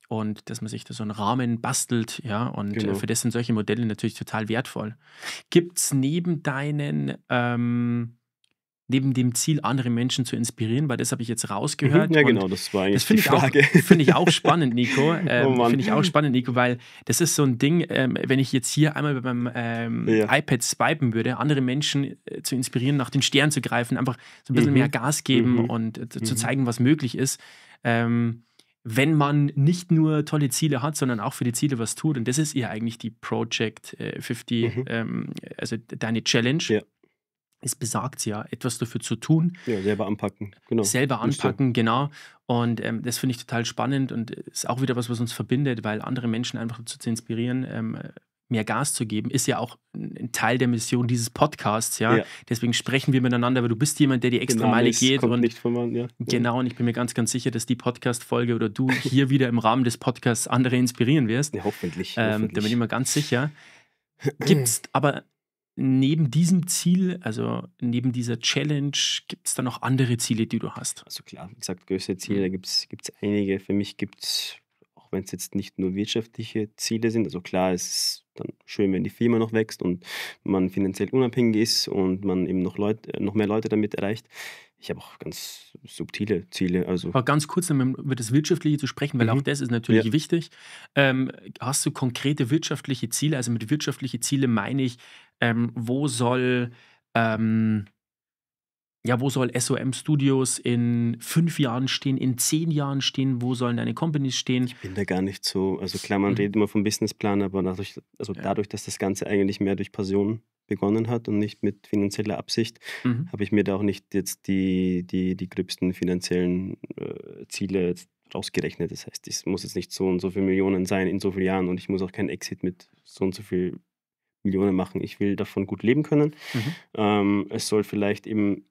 und dass man sich da so einen Rahmen bastelt, ja, und äh, genau. für das sind solche Modelle natürlich total wertvoll. Gibt es neben deinen ähm, neben dem Ziel, andere Menschen zu inspirieren, weil das habe ich jetzt rausgehört. Ja, genau, das war eigentlich das die ich Frage. Finde ich auch spannend, Nico. Oh ähm, oh Finde ich auch spannend, Nico, weil das ist so ein Ding, ähm, wenn ich jetzt hier einmal beim ähm, ja. iPad swipen würde, andere Menschen äh, zu inspirieren, nach den Sternen zu greifen, einfach so ein bisschen mhm. mehr Gas geben mhm. und äh, zu mhm. zeigen, was möglich ist. Ähm, wenn man nicht nur tolle Ziele hat, sondern auch für die Ziele was tut. Und das ist ja eigentlich die Project äh, 50, mhm. ähm, also deine Challenge. Ja es besagt ja, etwas dafür zu tun. Ja, selber anpacken, genau. Selber anpacken, genau. Und ähm, das finde ich total spannend und ist auch wieder was, was uns verbindet, weil andere Menschen einfach dazu zu inspirieren, ähm, mehr Gas zu geben, ist ja auch ein Teil der Mission dieses Podcasts, ja. ja. Deswegen sprechen wir miteinander, weil du bist jemand, der die extra genau, Meile geht. und nicht von man, ja. Genau, und ich bin mir ganz, ganz sicher, dass die Podcast-Folge oder du hier wieder im Rahmen des Podcasts andere inspirieren wirst. Ja, hoffentlich. Ähm, hoffentlich. Da bin ich mir ganz sicher. Gibt es aber neben diesem Ziel, also neben dieser Challenge, gibt es da noch andere Ziele, die du hast? Also klar, wie gesagt, größere mhm. Ziele, da gibt es einige. Für mich gibt es, auch wenn es jetzt nicht nur wirtschaftliche Ziele sind, also klar, es ist dann schön, wenn die Firma noch wächst und man finanziell unabhängig ist und man eben noch, Leut, noch mehr Leute damit erreicht ich habe auch ganz subtile Ziele. Also Aber ganz kurz, um über das Wirtschaftliche zu sprechen, weil mhm. auch das ist natürlich ja. wichtig. Ähm, hast du konkrete wirtschaftliche Ziele? Also mit wirtschaftliche Ziele meine ich, ähm, wo soll ähm, ja, wo soll SOM Studios in fünf Jahren stehen, in zehn Jahren stehen, wo sollen deine Companies stehen? Ich bin da gar nicht so, also klar, man mhm. redet immer vom Businessplan, aber dadurch, also ja. dadurch, dass das Ganze eigentlich mehr durch Passion begonnen hat und nicht mit finanzieller Absicht, mhm. habe ich mir da auch nicht jetzt die, die, die gröbsten finanziellen äh, Ziele rausgerechnet. Das heißt, es muss jetzt nicht so und so viele Millionen sein in so vielen Jahren und ich muss auch keinen Exit mit so und so viel Millionen machen. Ich will davon gut leben können. Mhm. Ähm, es soll vielleicht eben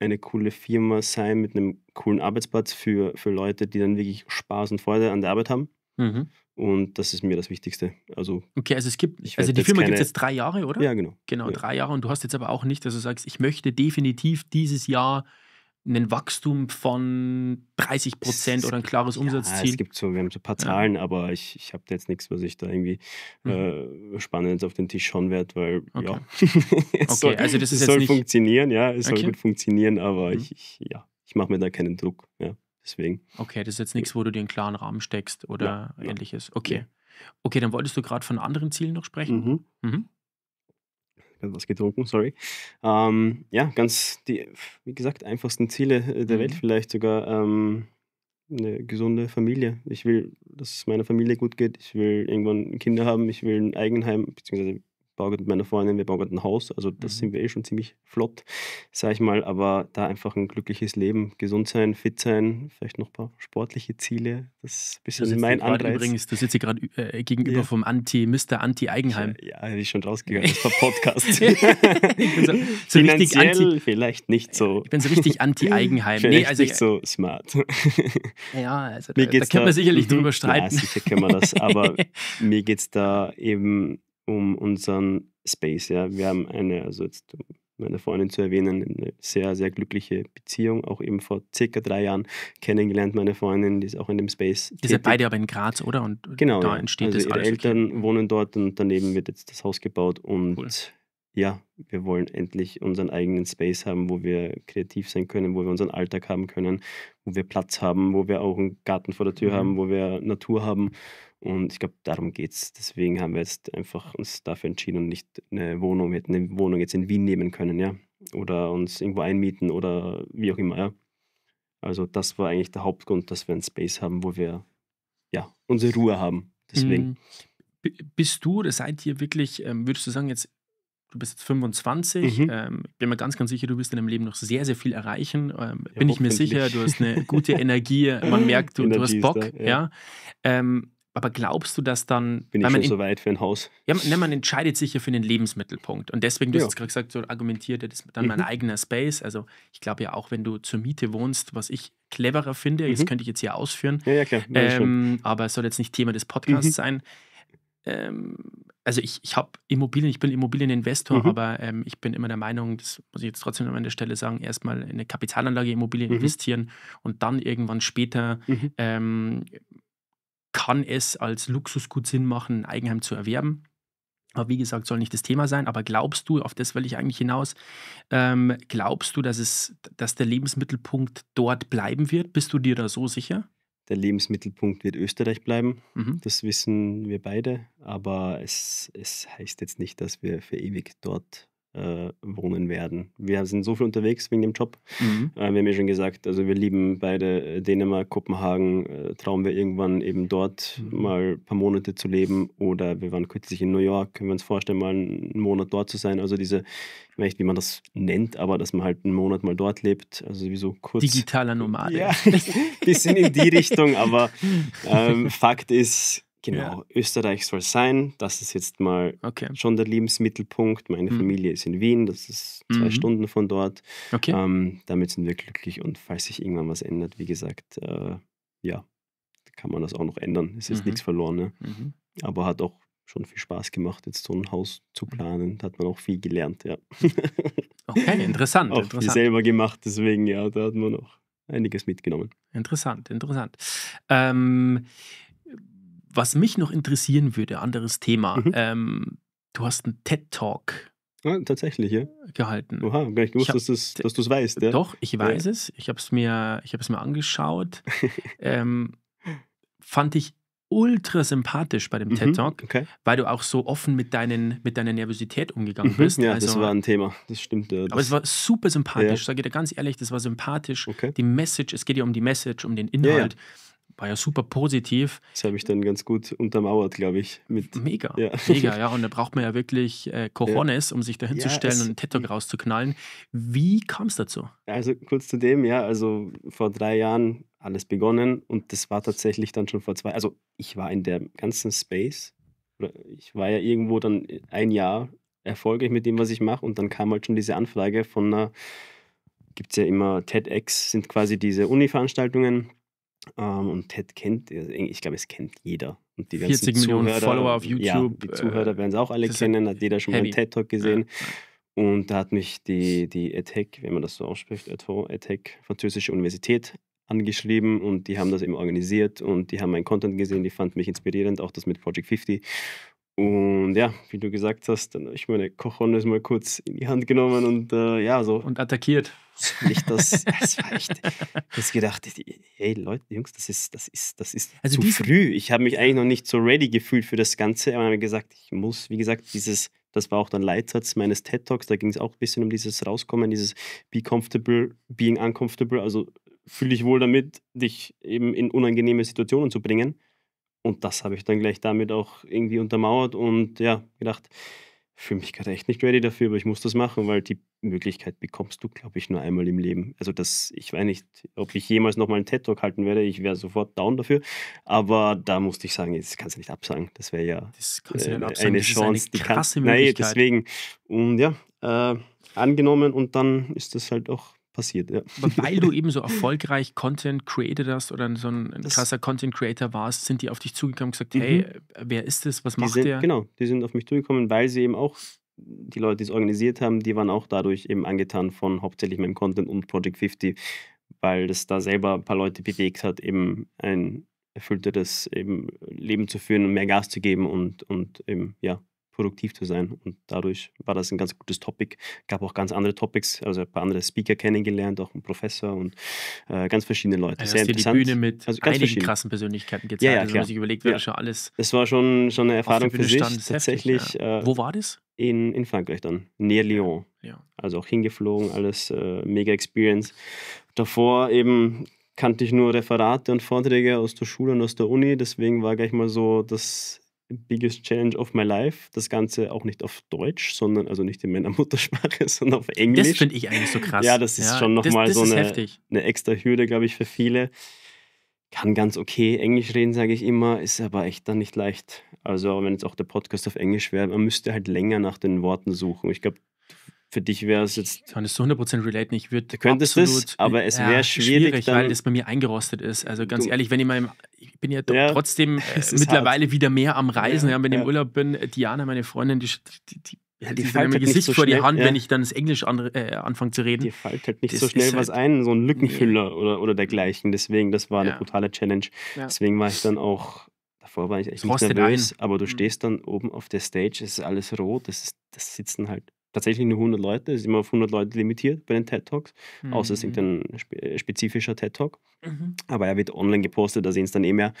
eine coole Firma sein mit einem coolen Arbeitsplatz für, für Leute, die dann wirklich Spaß und Freude an der Arbeit haben. Mhm. Und das ist mir das Wichtigste. Also, okay, also es gibt, also die Firma gibt es jetzt drei Jahre, oder? Ja, genau. Genau, ja. drei Jahre. Und du hast jetzt aber auch nicht, dass du sagst, ich möchte definitiv dieses Jahr ein Wachstum von 30 Prozent oder ein klares Umsatzziel. Ja, es gibt so, wir haben so ein paar Zahlen, ja. aber ich, ich habe da jetzt nichts, was ich da irgendwie mhm. äh, spannend auf den Tisch schauen werde, weil okay. ja, es okay, soll, also das ist es soll funktionieren, ja, es okay. soll gut funktionieren, aber mhm. ich, ich, ja, ich mache mir da keinen Druck, ja, deswegen. Okay, das ist jetzt nichts, wo du dir einen klaren Rahmen steckst oder ja, ähnliches. Okay. Okay, dann wolltest du gerade von anderen Zielen noch sprechen. Mhm. mhm was getrunken, sorry. Ähm, ja, ganz die, wie gesagt, einfachsten Ziele äh, der mhm. Welt vielleicht sogar. Ähm, eine gesunde Familie. Ich will, dass es meiner Familie gut geht. Ich will irgendwann Kinder haben. Ich will ein Eigenheim, beziehungsweise baue mit meiner Freundin, wir bauen ein Haus. Also das mhm. sind wir eh schon ziemlich flott, sage ich mal. Aber da einfach ein glückliches Leben, gesund sein, fit sein, vielleicht noch ein paar sportliche Ziele. Das ist ein bisschen das ist mein Anreiz. Übrigens, du sitzt hier gerade äh, gegenüber ja. vom Anti, Mr. Anti-Eigenheim. Ja, ja, bin ich schon rausgegangen. Das war Podcast. so, so Finanziell anti, vielleicht nicht so. Ich bin so richtig Anti-Eigenheim. nee, also nicht ich, so smart. ja, also da, da, da können sicherlich mhm. drüber streiten. Ja, sicher können wir das. Aber mir geht es da eben um unseren Space. Ja. Wir haben eine, also jetzt um meine Freundin zu erwähnen, eine sehr, sehr glückliche Beziehung, auch eben vor circa drei Jahren kennengelernt, meine Freundin, die ist auch in dem Space. Die sind beide aber in Graz, oder? Und genau, da entsteht also das ihre alles. Eltern okay. wohnen dort und daneben wird jetzt das Haus gebaut und cool. ja, wir wollen endlich unseren eigenen Space haben, wo wir kreativ sein können, wo wir unseren Alltag haben können, wo wir Platz haben, wo wir auch einen Garten vor der Tür mhm. haben, wo wir Natur haben und ich glaube, darum geht es. Deswegen haben wir jetzt einfach uns dafür entschieden und nicht eine Wohnung, wir hätten eine Wohnung jetzt in Wien nehmen können, ja. Oder uns irgendwo einmieten oder wie auch immer, ja. Also das war eigentlich der Hauptgrund, dass wir einen Space haben, wo wir ja unsere Ruhe haben. Deswegen. Mhm. Bist du oder seid ihr wirklich, ähm, würdest du sagen, jetzt, du bist jetzt 25, mhm. ähm, bin mir ganz, ganz sicher, du wirst in deinem Leben noch sehr, sehr viel erreichen. Ähm, ja, bin ich mir sicher, du hast eine gute Energie, man merkt, du, du hast Bock, da, ja. ja. Ähm, aber glaubst du, dass dann. Bin ich schon so weit für ein Haus? Ja, man entscheidet sich ja für den Lebensmittelpunkt. Und deswegen, du ja. hast gerade gesagt, so argumentiert, das ist dann mhm. mein eigener Space. Also, ich glaube ja auch, wenn du zur Miete wohnst, was ich cleverer finde, mhm. das könnte ich jetzt hier ausführen. Ja, ja klar. Ähm, aber es soll jetzt nicht Thema des Podcasts mhm. sein. Ähm, also, ich, ich habe Immobilien, ich bin Immobilieninvestor, mhm. aber ähm, ich bin immer der Meinung, das muss ich jetzt trotzdem an der Stelle sagen, erstmal in eine Kapitalanlage Immobilien mhm. investieren und dann irgendwann später mhm. ähm, kann es als Luxusgut Sinn machen, ein Eigenheim zu erwerben. Aber wie gesagt, soll nicht das Thema sein. Aber glaubst du, auf das will ich eigentlich hinaus, ähm, glaubst du, dass, es, dass der Lebensmittelpunkt dort bleiben wird? Bist du dir da so sicher? Der Lebensmittelpunkt wird Österreich bleiben. Mhm. Das wissen wir beide. Aber es, es heißt jetzt nicht, dass wir für ewig dort äh, wohnen werden. Wir sind so viel unterwegs wegen dem Job. Mhm. Äh, wir haben ja schon gesagt, also wir lieben beide äh, Dänemark, Kopenhagen, äh, trauen wir irgendwann eben dort mhm. mal ein paar Monate zu leben oder wir waren kürzlich in New York, können wir uns vorstellen, mal einen Monat dort zu sein. Also diese, ich weiß nicht, wie man das nennt, aber dass man halt einen Monat mal dort lebt, also wie kurz. Digitaler Nomade. Ja, bisschen in die Richtung, aber ähm, Fakt ist, Genau, ja. Österreich soll sein. Das ist jetzt mal okay. schon der Lebensmittelpunkt. Meine mhm. Familie ist in Wien, das ist zwei mhm. Stunden von dort. Okay. Ähm, damit sind wir glücklich und falls sich irgendwann was ändert, wie gesagt, äh, ja, kann man das auch noch ändern. Es ist mhm. nichts verloren. Ne? Mhm. Aber hat auch schon viel Spaß gemacht, jetzt so ein Haus zu mhm. planen. Da hat man auch viel gelernt, ja. Okay, interessant. auch interessant. selber gemacht, deswegen, ja, da hat man auch einiges mitgenommen. Interessant, interessant. Ähm, was mich noch interessieren würde, anderes Thema. Mhm. Ähm, du hast einen TED-Talk. Ah, tatsächlich, ja. Gehalten. Oha, gar nicht gewusst, hab, dass, du es weißt. Ja? Doch, ich weiß ja. es. Ich habe es mir, mir angeschaut. ähm, fand ich ultra sympathisch bei dem mhm, TED Talk, okay. weil du auch so offen mit, deinen, mit deiner Nervosität umgegangen mhm, bist. ja, also, das war ein Thema, das stimmt. Ja, das aber es war super sympathisch, ja. sage ich dir ganz ehrlich, das war sympathisch. Okay. Die Message, es geht ja um die Message, um den Inhalt. Ja, war ja super positiv. Das habe ich dann ganz gut untermauert, glaube ich. Mit, mega, ja. mega, ja. Und da braucht man ja wirklich äh, Cojones, ja. um sich da hinzustellen ja, und einen Tattoo rauszuknallen. Wie kam es dazu? Also kurz zu dem, ja, also vor drei Jahren alles begonnen und das war tatsächlich dann schon vor zwei, also ich war in der ganzen Space, ich war ja irgendwo dann ein Jahr erfolgreich mit dem, was ich mache und dann kam halt schon diese Anfrage von einer, gibt es ja immer TEDx, sind quasi diese Uni-Veranstaltungen, um, ähm, und Ted kennt, also ich glaube, es kennt jeder. Und die 40 Millionen Follower auf YouTube. Ja, die äh, Zuhörer äh, werden es auch alle kennen, hat jeder schon heavy. mal einen TED Talk gesehen. Ja. Und da hat mich die, die ETHEC, wenn man das so ausspricht, ETHEC, Französische Universität, angeschrieben und die haben das eben organisiert und die haben meinen Content gesehen, die fanden mich inspirierend, auch das mit Project 50 und ja, wie du gesagt hast, dann habe ich meine Kochhorn mal kurz in die Hand genommen und äh, ja, so. Und attackiert. Nicht das, das war echt. Ich habe gedacht, hey Leute, Jungs, das ist, das ist, das ist also zu früh. Ich habe mich eigentlich noch nicht so ready gefühlt für das Ganze, aber habe gesagt, ich muss, wie gesagt, dieses, das war auch dann Leitsatz meines TED Talks, da ging es auch ein bisschen um dieses Rauskommen, dieses Be comfortable, being uncomfortable, also fühl dich wohl damit, dich eben in unangenehme Situationen zu bringen und das habe ich dann gleich damit auch irgendwie untermauert und ja, gedacht, fühle mich gerade echt nicht ready dafür, aber ich muss das machen, weil die Möglichkeit bekommst du, glaube ich, nur einmal im Leben. Also das, ich weiß nicht, ob ich jemals nochmal einen TED-Talk halten werde, ich wäre sofort down dafür, aber da musste ich sagen, das kannst du nicht absagen, das wäre ja das äh, eine Chance. Eine die krasse kann, Möglichkeit. Nein, deswegen, und ja, äh, angenommen und dann ist das halt auch passiert. Ja. Weil du eben so erfolgreich Content created hast oder so ein das krasser Content Creator warst, sind die auf dich zugekommen und gesagt, mhm. hey, wer ist das? Was macht sind, der? Genau, die sind auf mich zugekommen, weil sie eben auch die Leute, die es organisiert haben, die waren auch dadurch eben angetan von hauptsächlich meinem Content und Project 50, weil das da selber ein paar Leute bewegt hat, eben ein erfüllteres eben Leben zu führen und mehr Gas zu geben und, und eben, ja, produktiv zu sein. Und dadurch war das ein ganz gutes Topic. Gab auch ganz andere Topics, also ein paar andere Speaker kennengelernt, auch ein Professor und äh, ganz verschiedene Leute. Also Sehr interessant. Die Bühne mit also ganz einigen krassen Persönlichkeiten gezeigt. Ja, ja, klar. Also, wenn man sich überlegt, wer ja. schon alles. Es war schon, schon eine Erfahrung für sich. Tatsächlich. Heftig, ja. äh, Wo war das? In, in Frankreich dann, näher Lyon. Ja. Also auch hingeflogen, alles äh, mega Experience. Davor eben kannte ich nur Referate und Vorträge aus der Schule und aus der Uni, deswegen war gleich mal so das Biggest Challenge of My Life. Das Ganze auch nicht auf Deutsch, sondern also nicht in meiner Muttersprache, sondern auf Englisch. Das finde ich eigentlich so krass. Ja, das ist ja, schon nochmal so eine, eine extra Hürde, glaube ich, für viele. Kann ganz okay Englisch reden, sage ich immer, ist aber echt dann nicht leicht. Also, wenn jetzt auch der Podcast auf Englisch wäre, man müsste halt länger nach den Worten suchen. Ich glaube, für dich wäre es jetzt. Ich kann das zu 100% relate Ich würde könntest es, aber es wäre ja, schwierig. schwierig weil das bei mir eingerostet ist. Also ganz du, ehrlich, wenn ich mal. Ich bin ja, ja trotzdem äh, mittlerweile hart. wieder mehr am Reisen. Ja, wenn ich im Urlaub bin, äh, Diana, meine Freundin, die, die, die ja, die, die fällt halt Gesicht so vor schnell, die Hand, ja. wenn ich dann das Englisch an, äh, anfange zu reden. Die fällt halt nicht das so schnell halt was ein, so ein Lückenfüller nee. oder, oder dergleichen. Deswegen, das war eine ja. brutale Challenge. Ja. Deswegen war ich dann auch, davor war ich eigentlich nervös, ein. aber du mhm. stehst dann oben auf der Stage, es ist alles rot, das, ist, das sitzen halt tatsächlich nur 100 Leute, es ist immer auf 100 Leute limitiert bei den TED Talks, mhm. außer es ist ein mhm. spezifischer TED Talk. Mhm. Aber er wird online gepostet, da sehen es dann eh mehr.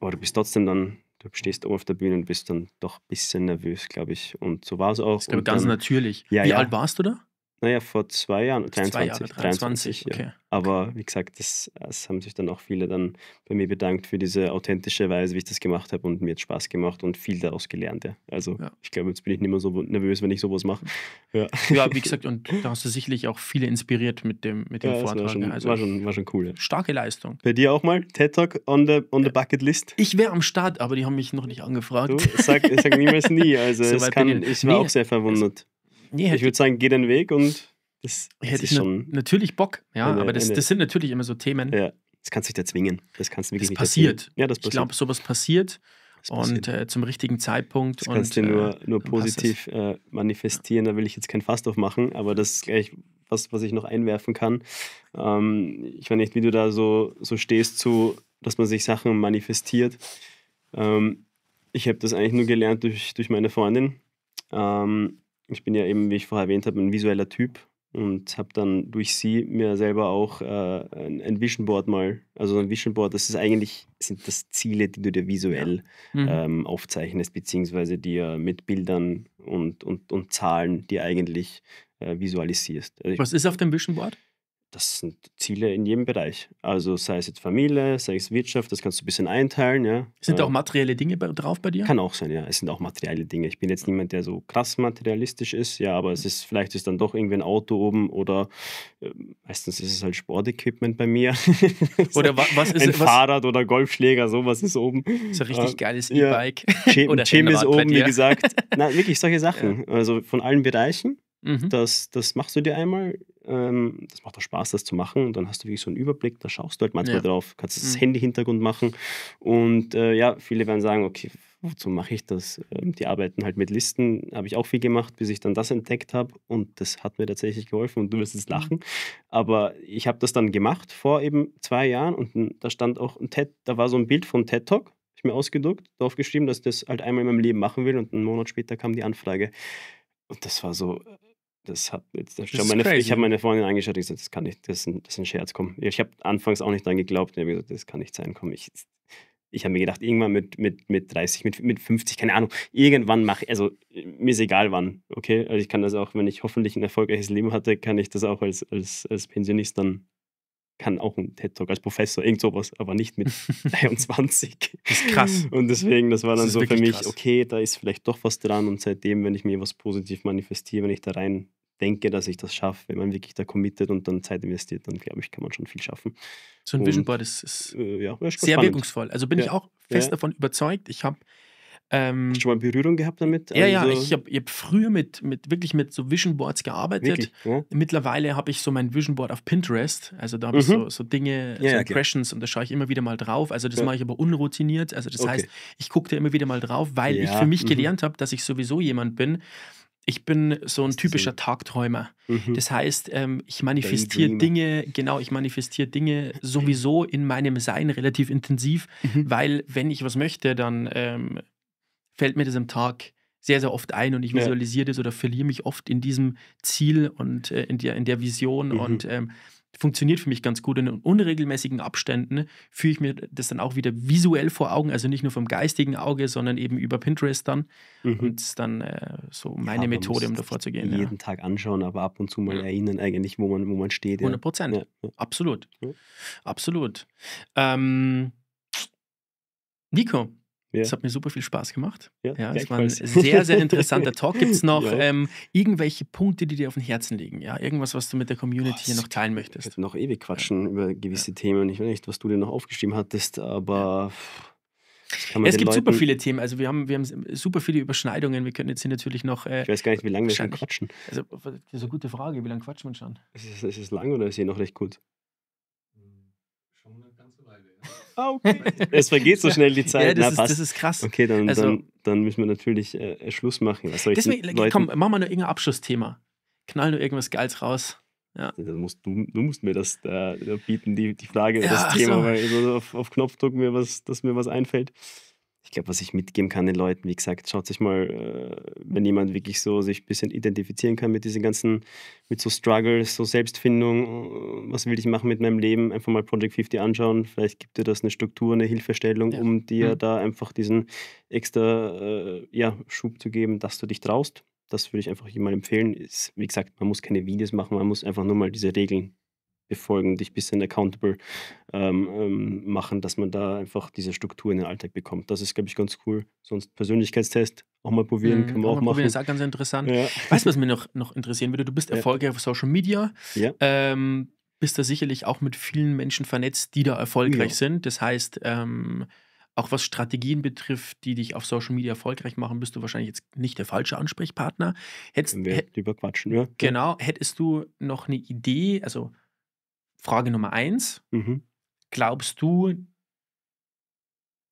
Aber du bist trotzdem dann, du stehst oben auf der Bühne und bist dann doch ein bisschen nervös, glaube ich. Und so war es auch. Das ist, glaube ganz dann, natürlich. Ja, Wie ja. alt warst du da? Naja, vor zwei Jahren, 23, zwei Jahre, 23, 23 ja. okay. Aber wie gesagt, das, das, haben sich dann auch viele dann bei mir bedankt für diese authentische Weise, wie ich das gemacht habe und mir hat Spaß gemacht und viel daraus gelernt. Ja. Also ja. ich glaube, jetzt bin ich nicht mehr so nervös, wenn ich sowas mache. Ja. ja, wie gesagt, und da hast du sicherlich auch viele inspiriert mit dem, mit dem ja, Vortrag. War schon, ne? also war schon, war schon cool. Starke Leistung. Bei dir auch mal? TED Talk on the, on the äh, Bucket List? Ich wäre am Start, aber die haben mich noch nicht angefragt. Du, sag, sag niemals nie. Also so es kann, ich war nee, auch sehr verwundert nee, ich würde sagen, geh deinen Weg und das, hätte ich schon. natürlich Bock, ja, eine, aber das, eine, das, sind natürlich immer so Themen. Ja, das kannst du nicht erzwingen. Das kannst du wirklich das nicht passiert. Ja, das passiert. Ich glaube, sowas passiert. Und äh, zum richtigen Zeitpunkt. Das kannst du nur, äh, nur positiv äh, manifestieren. Da will ich jetzt kein Fass drauf machen, aber das ist gleich was, was ich noch einwerfen kann. Ähm, ich weiß nicht, wie du da so, so stehst zu, dass man sich Sachen manifestiert. Ähm, ich habe das eigentlich nur gelernt durch, durch meine Freundin. Ähm, ich bin ja eben, wie ich vorher erwähnt habe, ein visueller Typ und habe dann durch sie mir selber auch äh, ein, ein Vision Board mal, also ein Vision Board, das ist eigentlich, sind das Ziele, die du dir visuell ja. mhm. ähm, aufzeichnest, beziehungsweise dir äh, mit Bildern und, und, und Zahlen, die eigentlich äh, visualisierst. Also ich, Was ist auf dem Vision Board? das sind Ziele in jedem Bereich. Also sei es jetzt Familie, sei es Wirtschaft, das kannst du ein bisschen einteilen. Ja. Sind da äh, auch materielle Dinge drauf bei dir? Kann auch sein, ja. Es sind auch materielle Dinge. Ich bin jetzt niemand, der so krass materialistisch ist, ja, aber es ist, vielleicht ist dann doch irgendwie ein Auto oben oder äh, meistens ist es halt Sportequipment bei mir. oder wa was ist Ein was? Fahrrad oder Golfschläger, sowas ist oben. So richtig äh, geiles E-Bike. Ja. oder Cem ist oben, wie gesagt. Nein, wirklich solche Sachen. Ja. Also von allen Bereichen. Mhm. Das, das machst du dir einmal, ähm, das macht auch Spaß, das zu machen. Und dann hast du wirklich so einen Überblick, da schaust du halt manchmal ja. drauf, kannst das mhm. Handy-Hintergrund machen. Und äh, ja, viele werden sagen, okay, wozu mache ich das? Ähm, die arbeiten halt mit Listen, habe ich auch viel gemacht, bis ich dann das entdeckt habe und das hat mir tatsächlich geholfen und du wirst jetzt mhm. lachen. Aber ich habe das dann gemacht vor eben zwei Jahren und da stand auch ein TED, da war so ein Bild von TED Talk, ich mir ausgedruckt, drauf geschrieben, dass ich das halt einmal in meinem Leben machen will und einen Monat später kam die Anfrage. Und das war so, äh, das hat jetzt, das das meine, ich habe meine Freundin angeschaut und gesagt, das kann nicht, das ist ein, das ist ein Scherz, komm. Ich habe anfangs auch nicht dran geglaubt und gesagt, das kann nicht sein, komm. Ich, ich habe mir gedacht, irgendwann mit, mit, mit 30, mit, mit 50, keine Ahnung, irgendwann mache ich, also mir ist egal wann, okay? Also ich kann das auch, wenn ich hoffentlich ein erfolgreiches Leben hatte, kann ich das auch als, als, als Pensionist dann kann auch ein TED Talk als Professor, irgend sowas, aber nicht mit 23. Das ist krass. Und deswegen, das war dann das so für mich, krass. okay, da ist vielleicht doch was dran und seitdem, wenn ich mir was positiv manifestiere, wenn ich da rein denke, dass ich das schaffe, wenn man wirklich da committet und dann Zeit investiert, dann glaube ich, kann man schon viel schaffen. So ein Vision Board ist, ist, äh, ja, sehr spannend. wirkungsvoll. Also bin ja. ich auch fest ja. davon überzeugt. Ich habe ähm, schon mal Berührung gehabt damit? Ja, also, ja, ich habe hab früher mit, mit, wirklich mit so Vision Boards gearbeitet. Ja? Mittlerweile habe ich so mein Vision Board auf Pinterest. Also da habe mhm. ich so, so Dinge, ja, so Impressions okay. und da schaue ich immer wieder mal drauf. Also das mache ich aber unroutiniert. Also das okay. heißt, ich gucke da immer wieder mal drauf, weil ich für mich mhm. gelernt habe, dass ich sowieso jemand bin, ich bin so ein typischer Tagträumer. Mhm. Das heißt, ähm, ich manifestiere Dinge, genau, ich manifestiere Dinge sowieso in meinem Sein relativ intensiv, mhm. weil wenn ich was möchte, dann ähm, fällt mir das am Tag sehr, sehr oft ein und ich visualisiere ja. das oder verliere mich oft in diesem Ziel und äh, in, der, in der Vision mhm. und ähm, funktioniert für mich ganz gut. Und in unregelmäßigen Abständen fühle ich mir das dann auch wieder visuell vor Augen, also nicht nur vom geistigen Auge, sondern eben über Pinterest dann. Mhm. Und ist dann äh, so meine ja, Methode, um davor zu gehen. Jeden ja. Tag anschauen, aber ab und zu mal ja. erinnern, eigentlich, wo man, wo man steht. 100 Prozent. Absolut. Absolut. Ähm, Nico, ja. hat mir super viel Spaß gemacht. Ja, ja es war ein sehr, sehr interessanter Talk. Gibt es noch ja. ähm, irgendwelche Punkte, die dir auf dem Herzen liegen? Ja, irgendwas, was du mit der Community oh, hier noch teilen möchtest? Ich noch ewig quatschen ja. über gewisse Themen. Ich weiß nicht, was du dir noch aufgeschrieben hattest, aber. es gibt Leuten super viele Themen. Also wir haben, wir haben super viele Überschneidungen. Wir können jetzt hier natürlich noch. Äh, ich weiß gar nicht, wie lange wir schon quatschen. Also, das ist eine gute Frage. Wie lange quatschen wir schon? Ist es, ist es lang oder ist es hier noch recht gut? Ah, okay. Es vergeht so schnell die Zeit. Ja, das, Na, ist, das ist krass. Okay, dann, also, dann, dann müssen wir natürlich äh, Schluss machen. Was soll deswegen, komm, mach mal nur irgendein Abschlussthema. Knall nur irgendwas Geiles raus. Ja. Dann musst du, du musst mir das da, bieten, die, die Frage, ja, das Thema, so. weil so auf, auf Knopfdruck mir was, dass mir was einfällt ich glaube, was ich mitgeben kann den Leuten, wie gesagt, schaut sich mal, äh, wenn jemand wirklich so sich ein bisschen identifizieren kann mit diesen ganzen, mit so Struggles, so Selbstfindung, äh, was will ich machen mit meinem Leben, einfach mal Project 50 anschauen. Vielleicht gibt dir das eine Struktur, eine Hilfestellung, ja. um dir mhm. da einfach diesen extra äh, ja, Schub zu geben, dass du dich traust. Das würde ich einfach jemandem empfehlen. Ist, wie gesagt, man muss keine Videos machen, man muss einfach nur mal diese Regeln befolgen, dich ein bisschen accountable ähm, ähm, machen, dass man da einfach diese Struktur in den Alltag bekommt. Das ist, glaube ich, ganz cool. Sonst Persönlichkeitstest auch mal probieren, mhm, kann man auch, auch machen. Probieren, das ist auch ganz interessant. Ja. Weißt du, was mir noch, noch interessieren würde? Du bist ja. erfolgreich auf Social Media. Ja. Ähm, bist da sicherlich auch mit vielen Menschen vernetzt, die da erfolgreich ja. sind. Das heißt, ähm, auch was Strategien betrifft, die dich auf Social Media erfolgreich machen, bist du wahrscheinlich jetzt nicht der falsche Ansprechpartner. Hättest, wir hätt, quatschen, ja. Genau. Hättest du noch eine Idee, also Frage Nummer eins. Mhm. Glaubst du,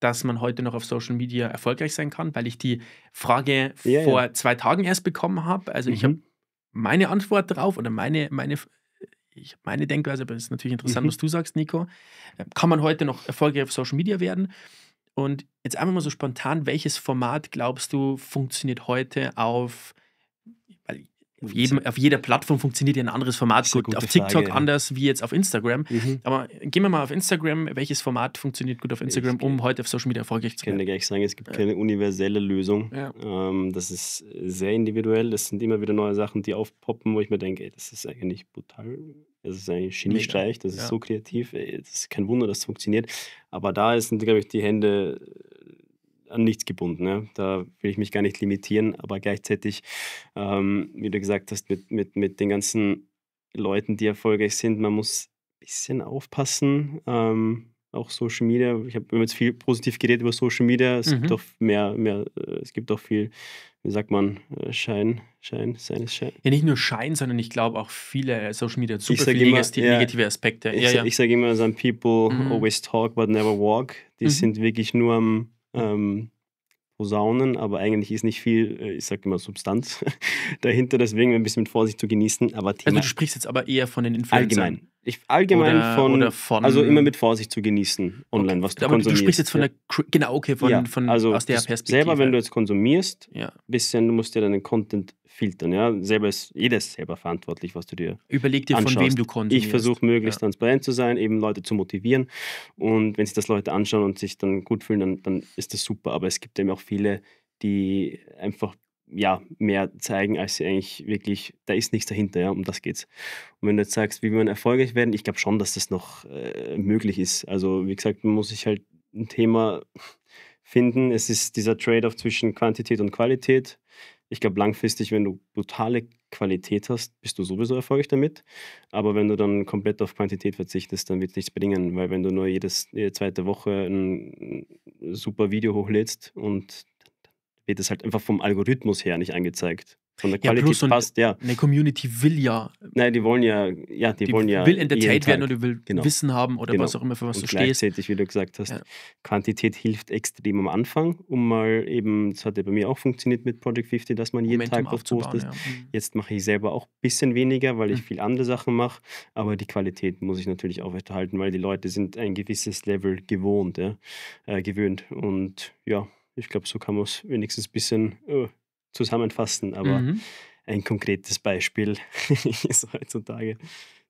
dass man heute noch auf Social Media erfolgreich sein kann? Weil ich die Frage ja, vor ja. zwei Tagen erst bekommen habe. Also mhm. ich habe meine Antwort darauf oder meine, meine, ich meine Denkweise, aber also, es ist natürlich interessant, mhm. was du sagst, Nico. Ähm, kann man heute noch erfolgreich auf Social Media werden? Und jetzt einfach mal so spontan, welches Format glaubst du funktioniert heute auf Social auf, jedem, auf jeder Plattform funktioniert ja ein anderes Format gut. Auf TikTok Frage, ja. anders wie jetzt auf Instagram. Mhm. Aber gehen wir mal auf Instagram. Welches Format funktioniert gut auf Instagram, ich um heute auf Social Media erfolgreich zu werden? Ich kann dir gleich sagen, es gibt keine universelle Lösung. Ja. Ähm, das ist sehr individuell. Das sind immer wieder neue Sachen, die aufpoppen, wo ich mir denke, ey, das ist eigentlich brutal. Das ist eigentlich Geniestreich, das ist ja. so kreativ. Es ist kein Wunder, dass es funktioniert. Aber da sind, glaube ich, die Hände an nichts gebunden. Ja. Da will ich mich gar nicht limitieren, aber gleichzeitig, ähm, wie du gesagt hast, mit, mit, mit den ganzen Leuten, die erfolgreich sind, man muss ein bisschen aufpassen. Ähm, auch Social Media. Ich habe jetzt viel positiv geredet über Social Media. Es mhm. gibt auch mehr, mehr, äh, es gibt auch viel, wie sagt man, äh, Schein, Schein, seines Schein. Ja, nicht nur Schein, sondern ich glaube auch viele äh, Social Media hat super viele immer, negative, ja, negative Aspekte. Ich, ja, ja. ich sage immer, some people mhm. always talk but never walk. Die mhm. sind wirklich nur am ähm, Posaunen, aber eigentlich ist nicht viel, äh, ich sag immer Substanz dahinter, deswegen ein bisschen mit Vorsicht zu genießen. Aber also Thema also du sprichst jetzt aber eher von den Influencern. Allgemein. Ich allgemein oder, von, oder von, also immer mit Vorsicht zu genießen online, okay. was du Aber konsumierst. Du sprichst jetzt von ja. der, genau, okay, von, ja. von also aus der Perspektive. Selber, wenn du jetzt konsumierst, ja. bisschen, du musst dir deinen Content filtern, ja. Selber ist jedes selber verantwortlich, was du dir Überleg dir, anschaust. von wem du konsumierst. Ich versuche möglichst ja. transparent zu sein, eben Leute zu motivieren und wenn sich das Leute anschauen und sich dann gut fühlen, dann, dann ist das super. Aber es gibt eben auch viele, die einfach ja, mehr zeigen, als sie eigentlich wirklich, da ist nichts dahinter, ja, um das geht's. Und wenn du jetzt sagst, wie will man erfolgreich werden, ich glaube schon, dass das noch äh, möglich ist. Also, wie gesagt, man muss sich halt ein Thema finden. Es ist dieser Trade-off zwischen Quantität und Qualität. Ich glaube, langfristig, wenn du brutale Qualität hast, bist du sowieso erfolgreich damit. Aber wenn du dann komplett auf Quantität verzichtest, dann wird es nichts bringen, weil wenn du nur jedes, jede zweite Woche ein super Video hochlädst und wird das halt einfach vom Algorithmus her nicht angezeigt. Von der Qualität plus passt, ja. Eine Community will ja. Nein, die wollen ja, ja, die, die wollen ja. Will entertained werden oder will genau. Wissen haben oder genau. was auch immer, für was und du gleichzeitig, stehst. Gleichzeitig, wie du gesagt hast, ja. Quantität hilft extrem am Anfang, um mal eben, das hat ja bei mir auch funktioniert mit Project 50, dass man jeden Momentum Tag was postet. Ja. Mhm. Jetzt mache ich selber auch ein bisschen weniger, weil ich mhm. viel andere Sachen mache, aber die Qualität muss ich natürlich aufrechterhalten, weil die Leute sind ein gewisses Level gewohnt, ja, äh, gewöhnt und ja ich glaube, so kann man es wenigstens ein bisschen oh, zusammenfassen, aber mhm. ein konkretes Beispiel ist heutzutage.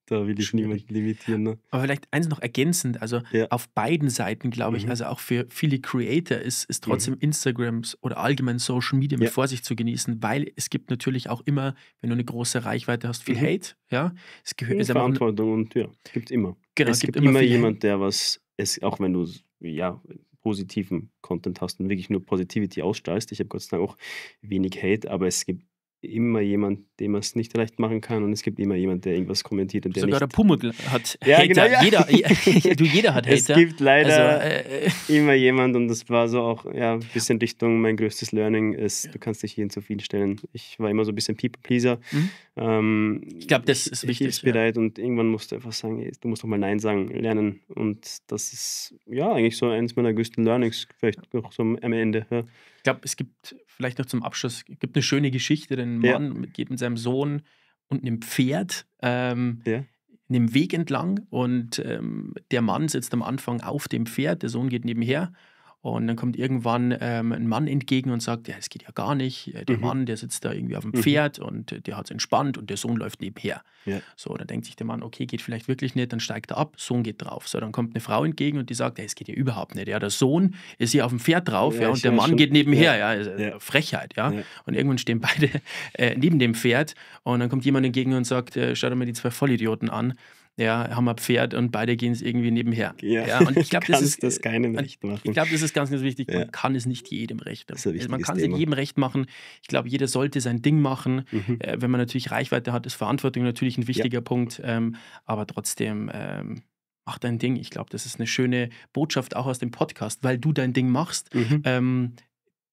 Da will ich Schwierig. niemanden limitieren. Ne? Aber vielleicht eins noch ergänzend, also ja. auf beiden Seiten, glaube ich, mhm. also auch für viele Creator ist, ist mhm. trotzdem mhm. Instagrams oder allgemein Social Media mit ja. Vorsicht zu genießen, weil es gibt natürlich auch immer, wenn du eine große Reichweite hast, viel mhm. Hate. Ja, es gehört ja, Verantwortung und ja, gibt immer. Genau, es gibt, gibt immer, immer jemand, der was, es, auch wenn du ja positiven Content hast und wirklich nur Positivity ausstrahlst. Ich habe Gott sei Dank auch wenig Hate, aber es gibt immer jemand, dem man es nicht recht machen kann und es gibt immer jemand, der irgendwas kommentiert und der Sogar nicht. der Pummel hat ja, Hater. Genau, ja. Jeder, du, jeder hat Hater. Es gibt leider also, äh, immer jemand und das war so auch ja, ein bisschen Richtung mein größtes Learning ist, ja. du kannst dich jeden zu viel stellen. Ich war immer so ein bisschen People-Pleaser. Mhm. Ähm, ich glaube, das ist wichtig. Ich bereit ja. und irgendwann musst du einfach sagen, du musst doch mal Nein sagen, lernen und das ist ja eigentlich so eines meiner größten Learnings, vielleicht noch so am Ende. Ja. Ich glaube, es gibt vielleicht noch zum Abschluss, gibt eine schöne Geschichte, den Mann ja. geht mit seinem Sohn und einem Pferd ähm, ja. einem Weg entlang und ähm, der Mann sitzt am Anfang auf dem Pferd, der Sohn geht nebenher und dann kommt irgendwann ähm, ein Mann entgegen und sagt, ja, es geht ja gar nicht. Äh, der mhm. Mann, der sitzt da irgendwie auf dem mhm. Pferd mhm. und äh, der hat es entspannt und der Sohn läuft nebenher. Ja. So, dann denkt sich der Mann, okay, geht vielleicht wirklich nicht, dann steigt er ab, Sohn geht drauf. So, dann kommt eine Frau entgegen und die sagt, ja, es geht ja überhaupt nicht. Ja, der Sohn ist hier auf dem Pferd drauf ja, ja und der Mann geht nebenher. Ja, also Frechheit, ja? Und irgendwann stehen beide äh, neben dem Pferd und dann kommt jemand entgegen und sagt, äh, schau dir mal die zwei Vollidioten an ja, haben ein Pferd und beide gehen es irgendwie nebenher. Ja, ja und ich glaube, das ist das keinem äh, recht machen. Ich glaube, das ist ganz, ganz wichtig. Ja. Man kann es nicht jedem recht machen. Also man kann es nicht jedem recht machen. Ich glaube, jeder sollte sein Ding machen. Mhm. Äh, wenn man natürlich Reichweite hat, ist Verantwortung natürlich ein wichtiger ja. Punkt. Ähm, aber trotzdem. Ähm, mach dein Ding. Ich glaube, das ist eine schöne Botschaft auch aus dem Podcast, weil du dein Ding machst. Mhm. Ähm,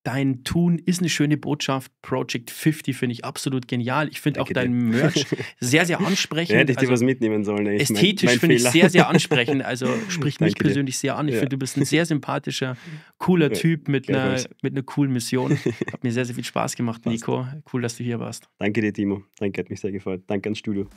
dein Tun ist eine schöne Botschaft. Project 50 finde ich absolut genial. Ich finde auch dein Merch sehr, sehr ansprechend. hätte ich dir also, was mitnehmen sollen. ästhetisch finde ich sehr, sehr ansprechend. Also spricht mich persönlich sehr an. Ich ja. finde, du bist ein sehr sympathischer, cooler Typ mit, ja, einer, mit einer coolen Mission. Hat mir sehr, sehr viel Spaß gemacht, Nico. Cool, dass du hier warst. Danke dir, Timo. Danke, hat mich sehr gefreut. Danke ans Studio.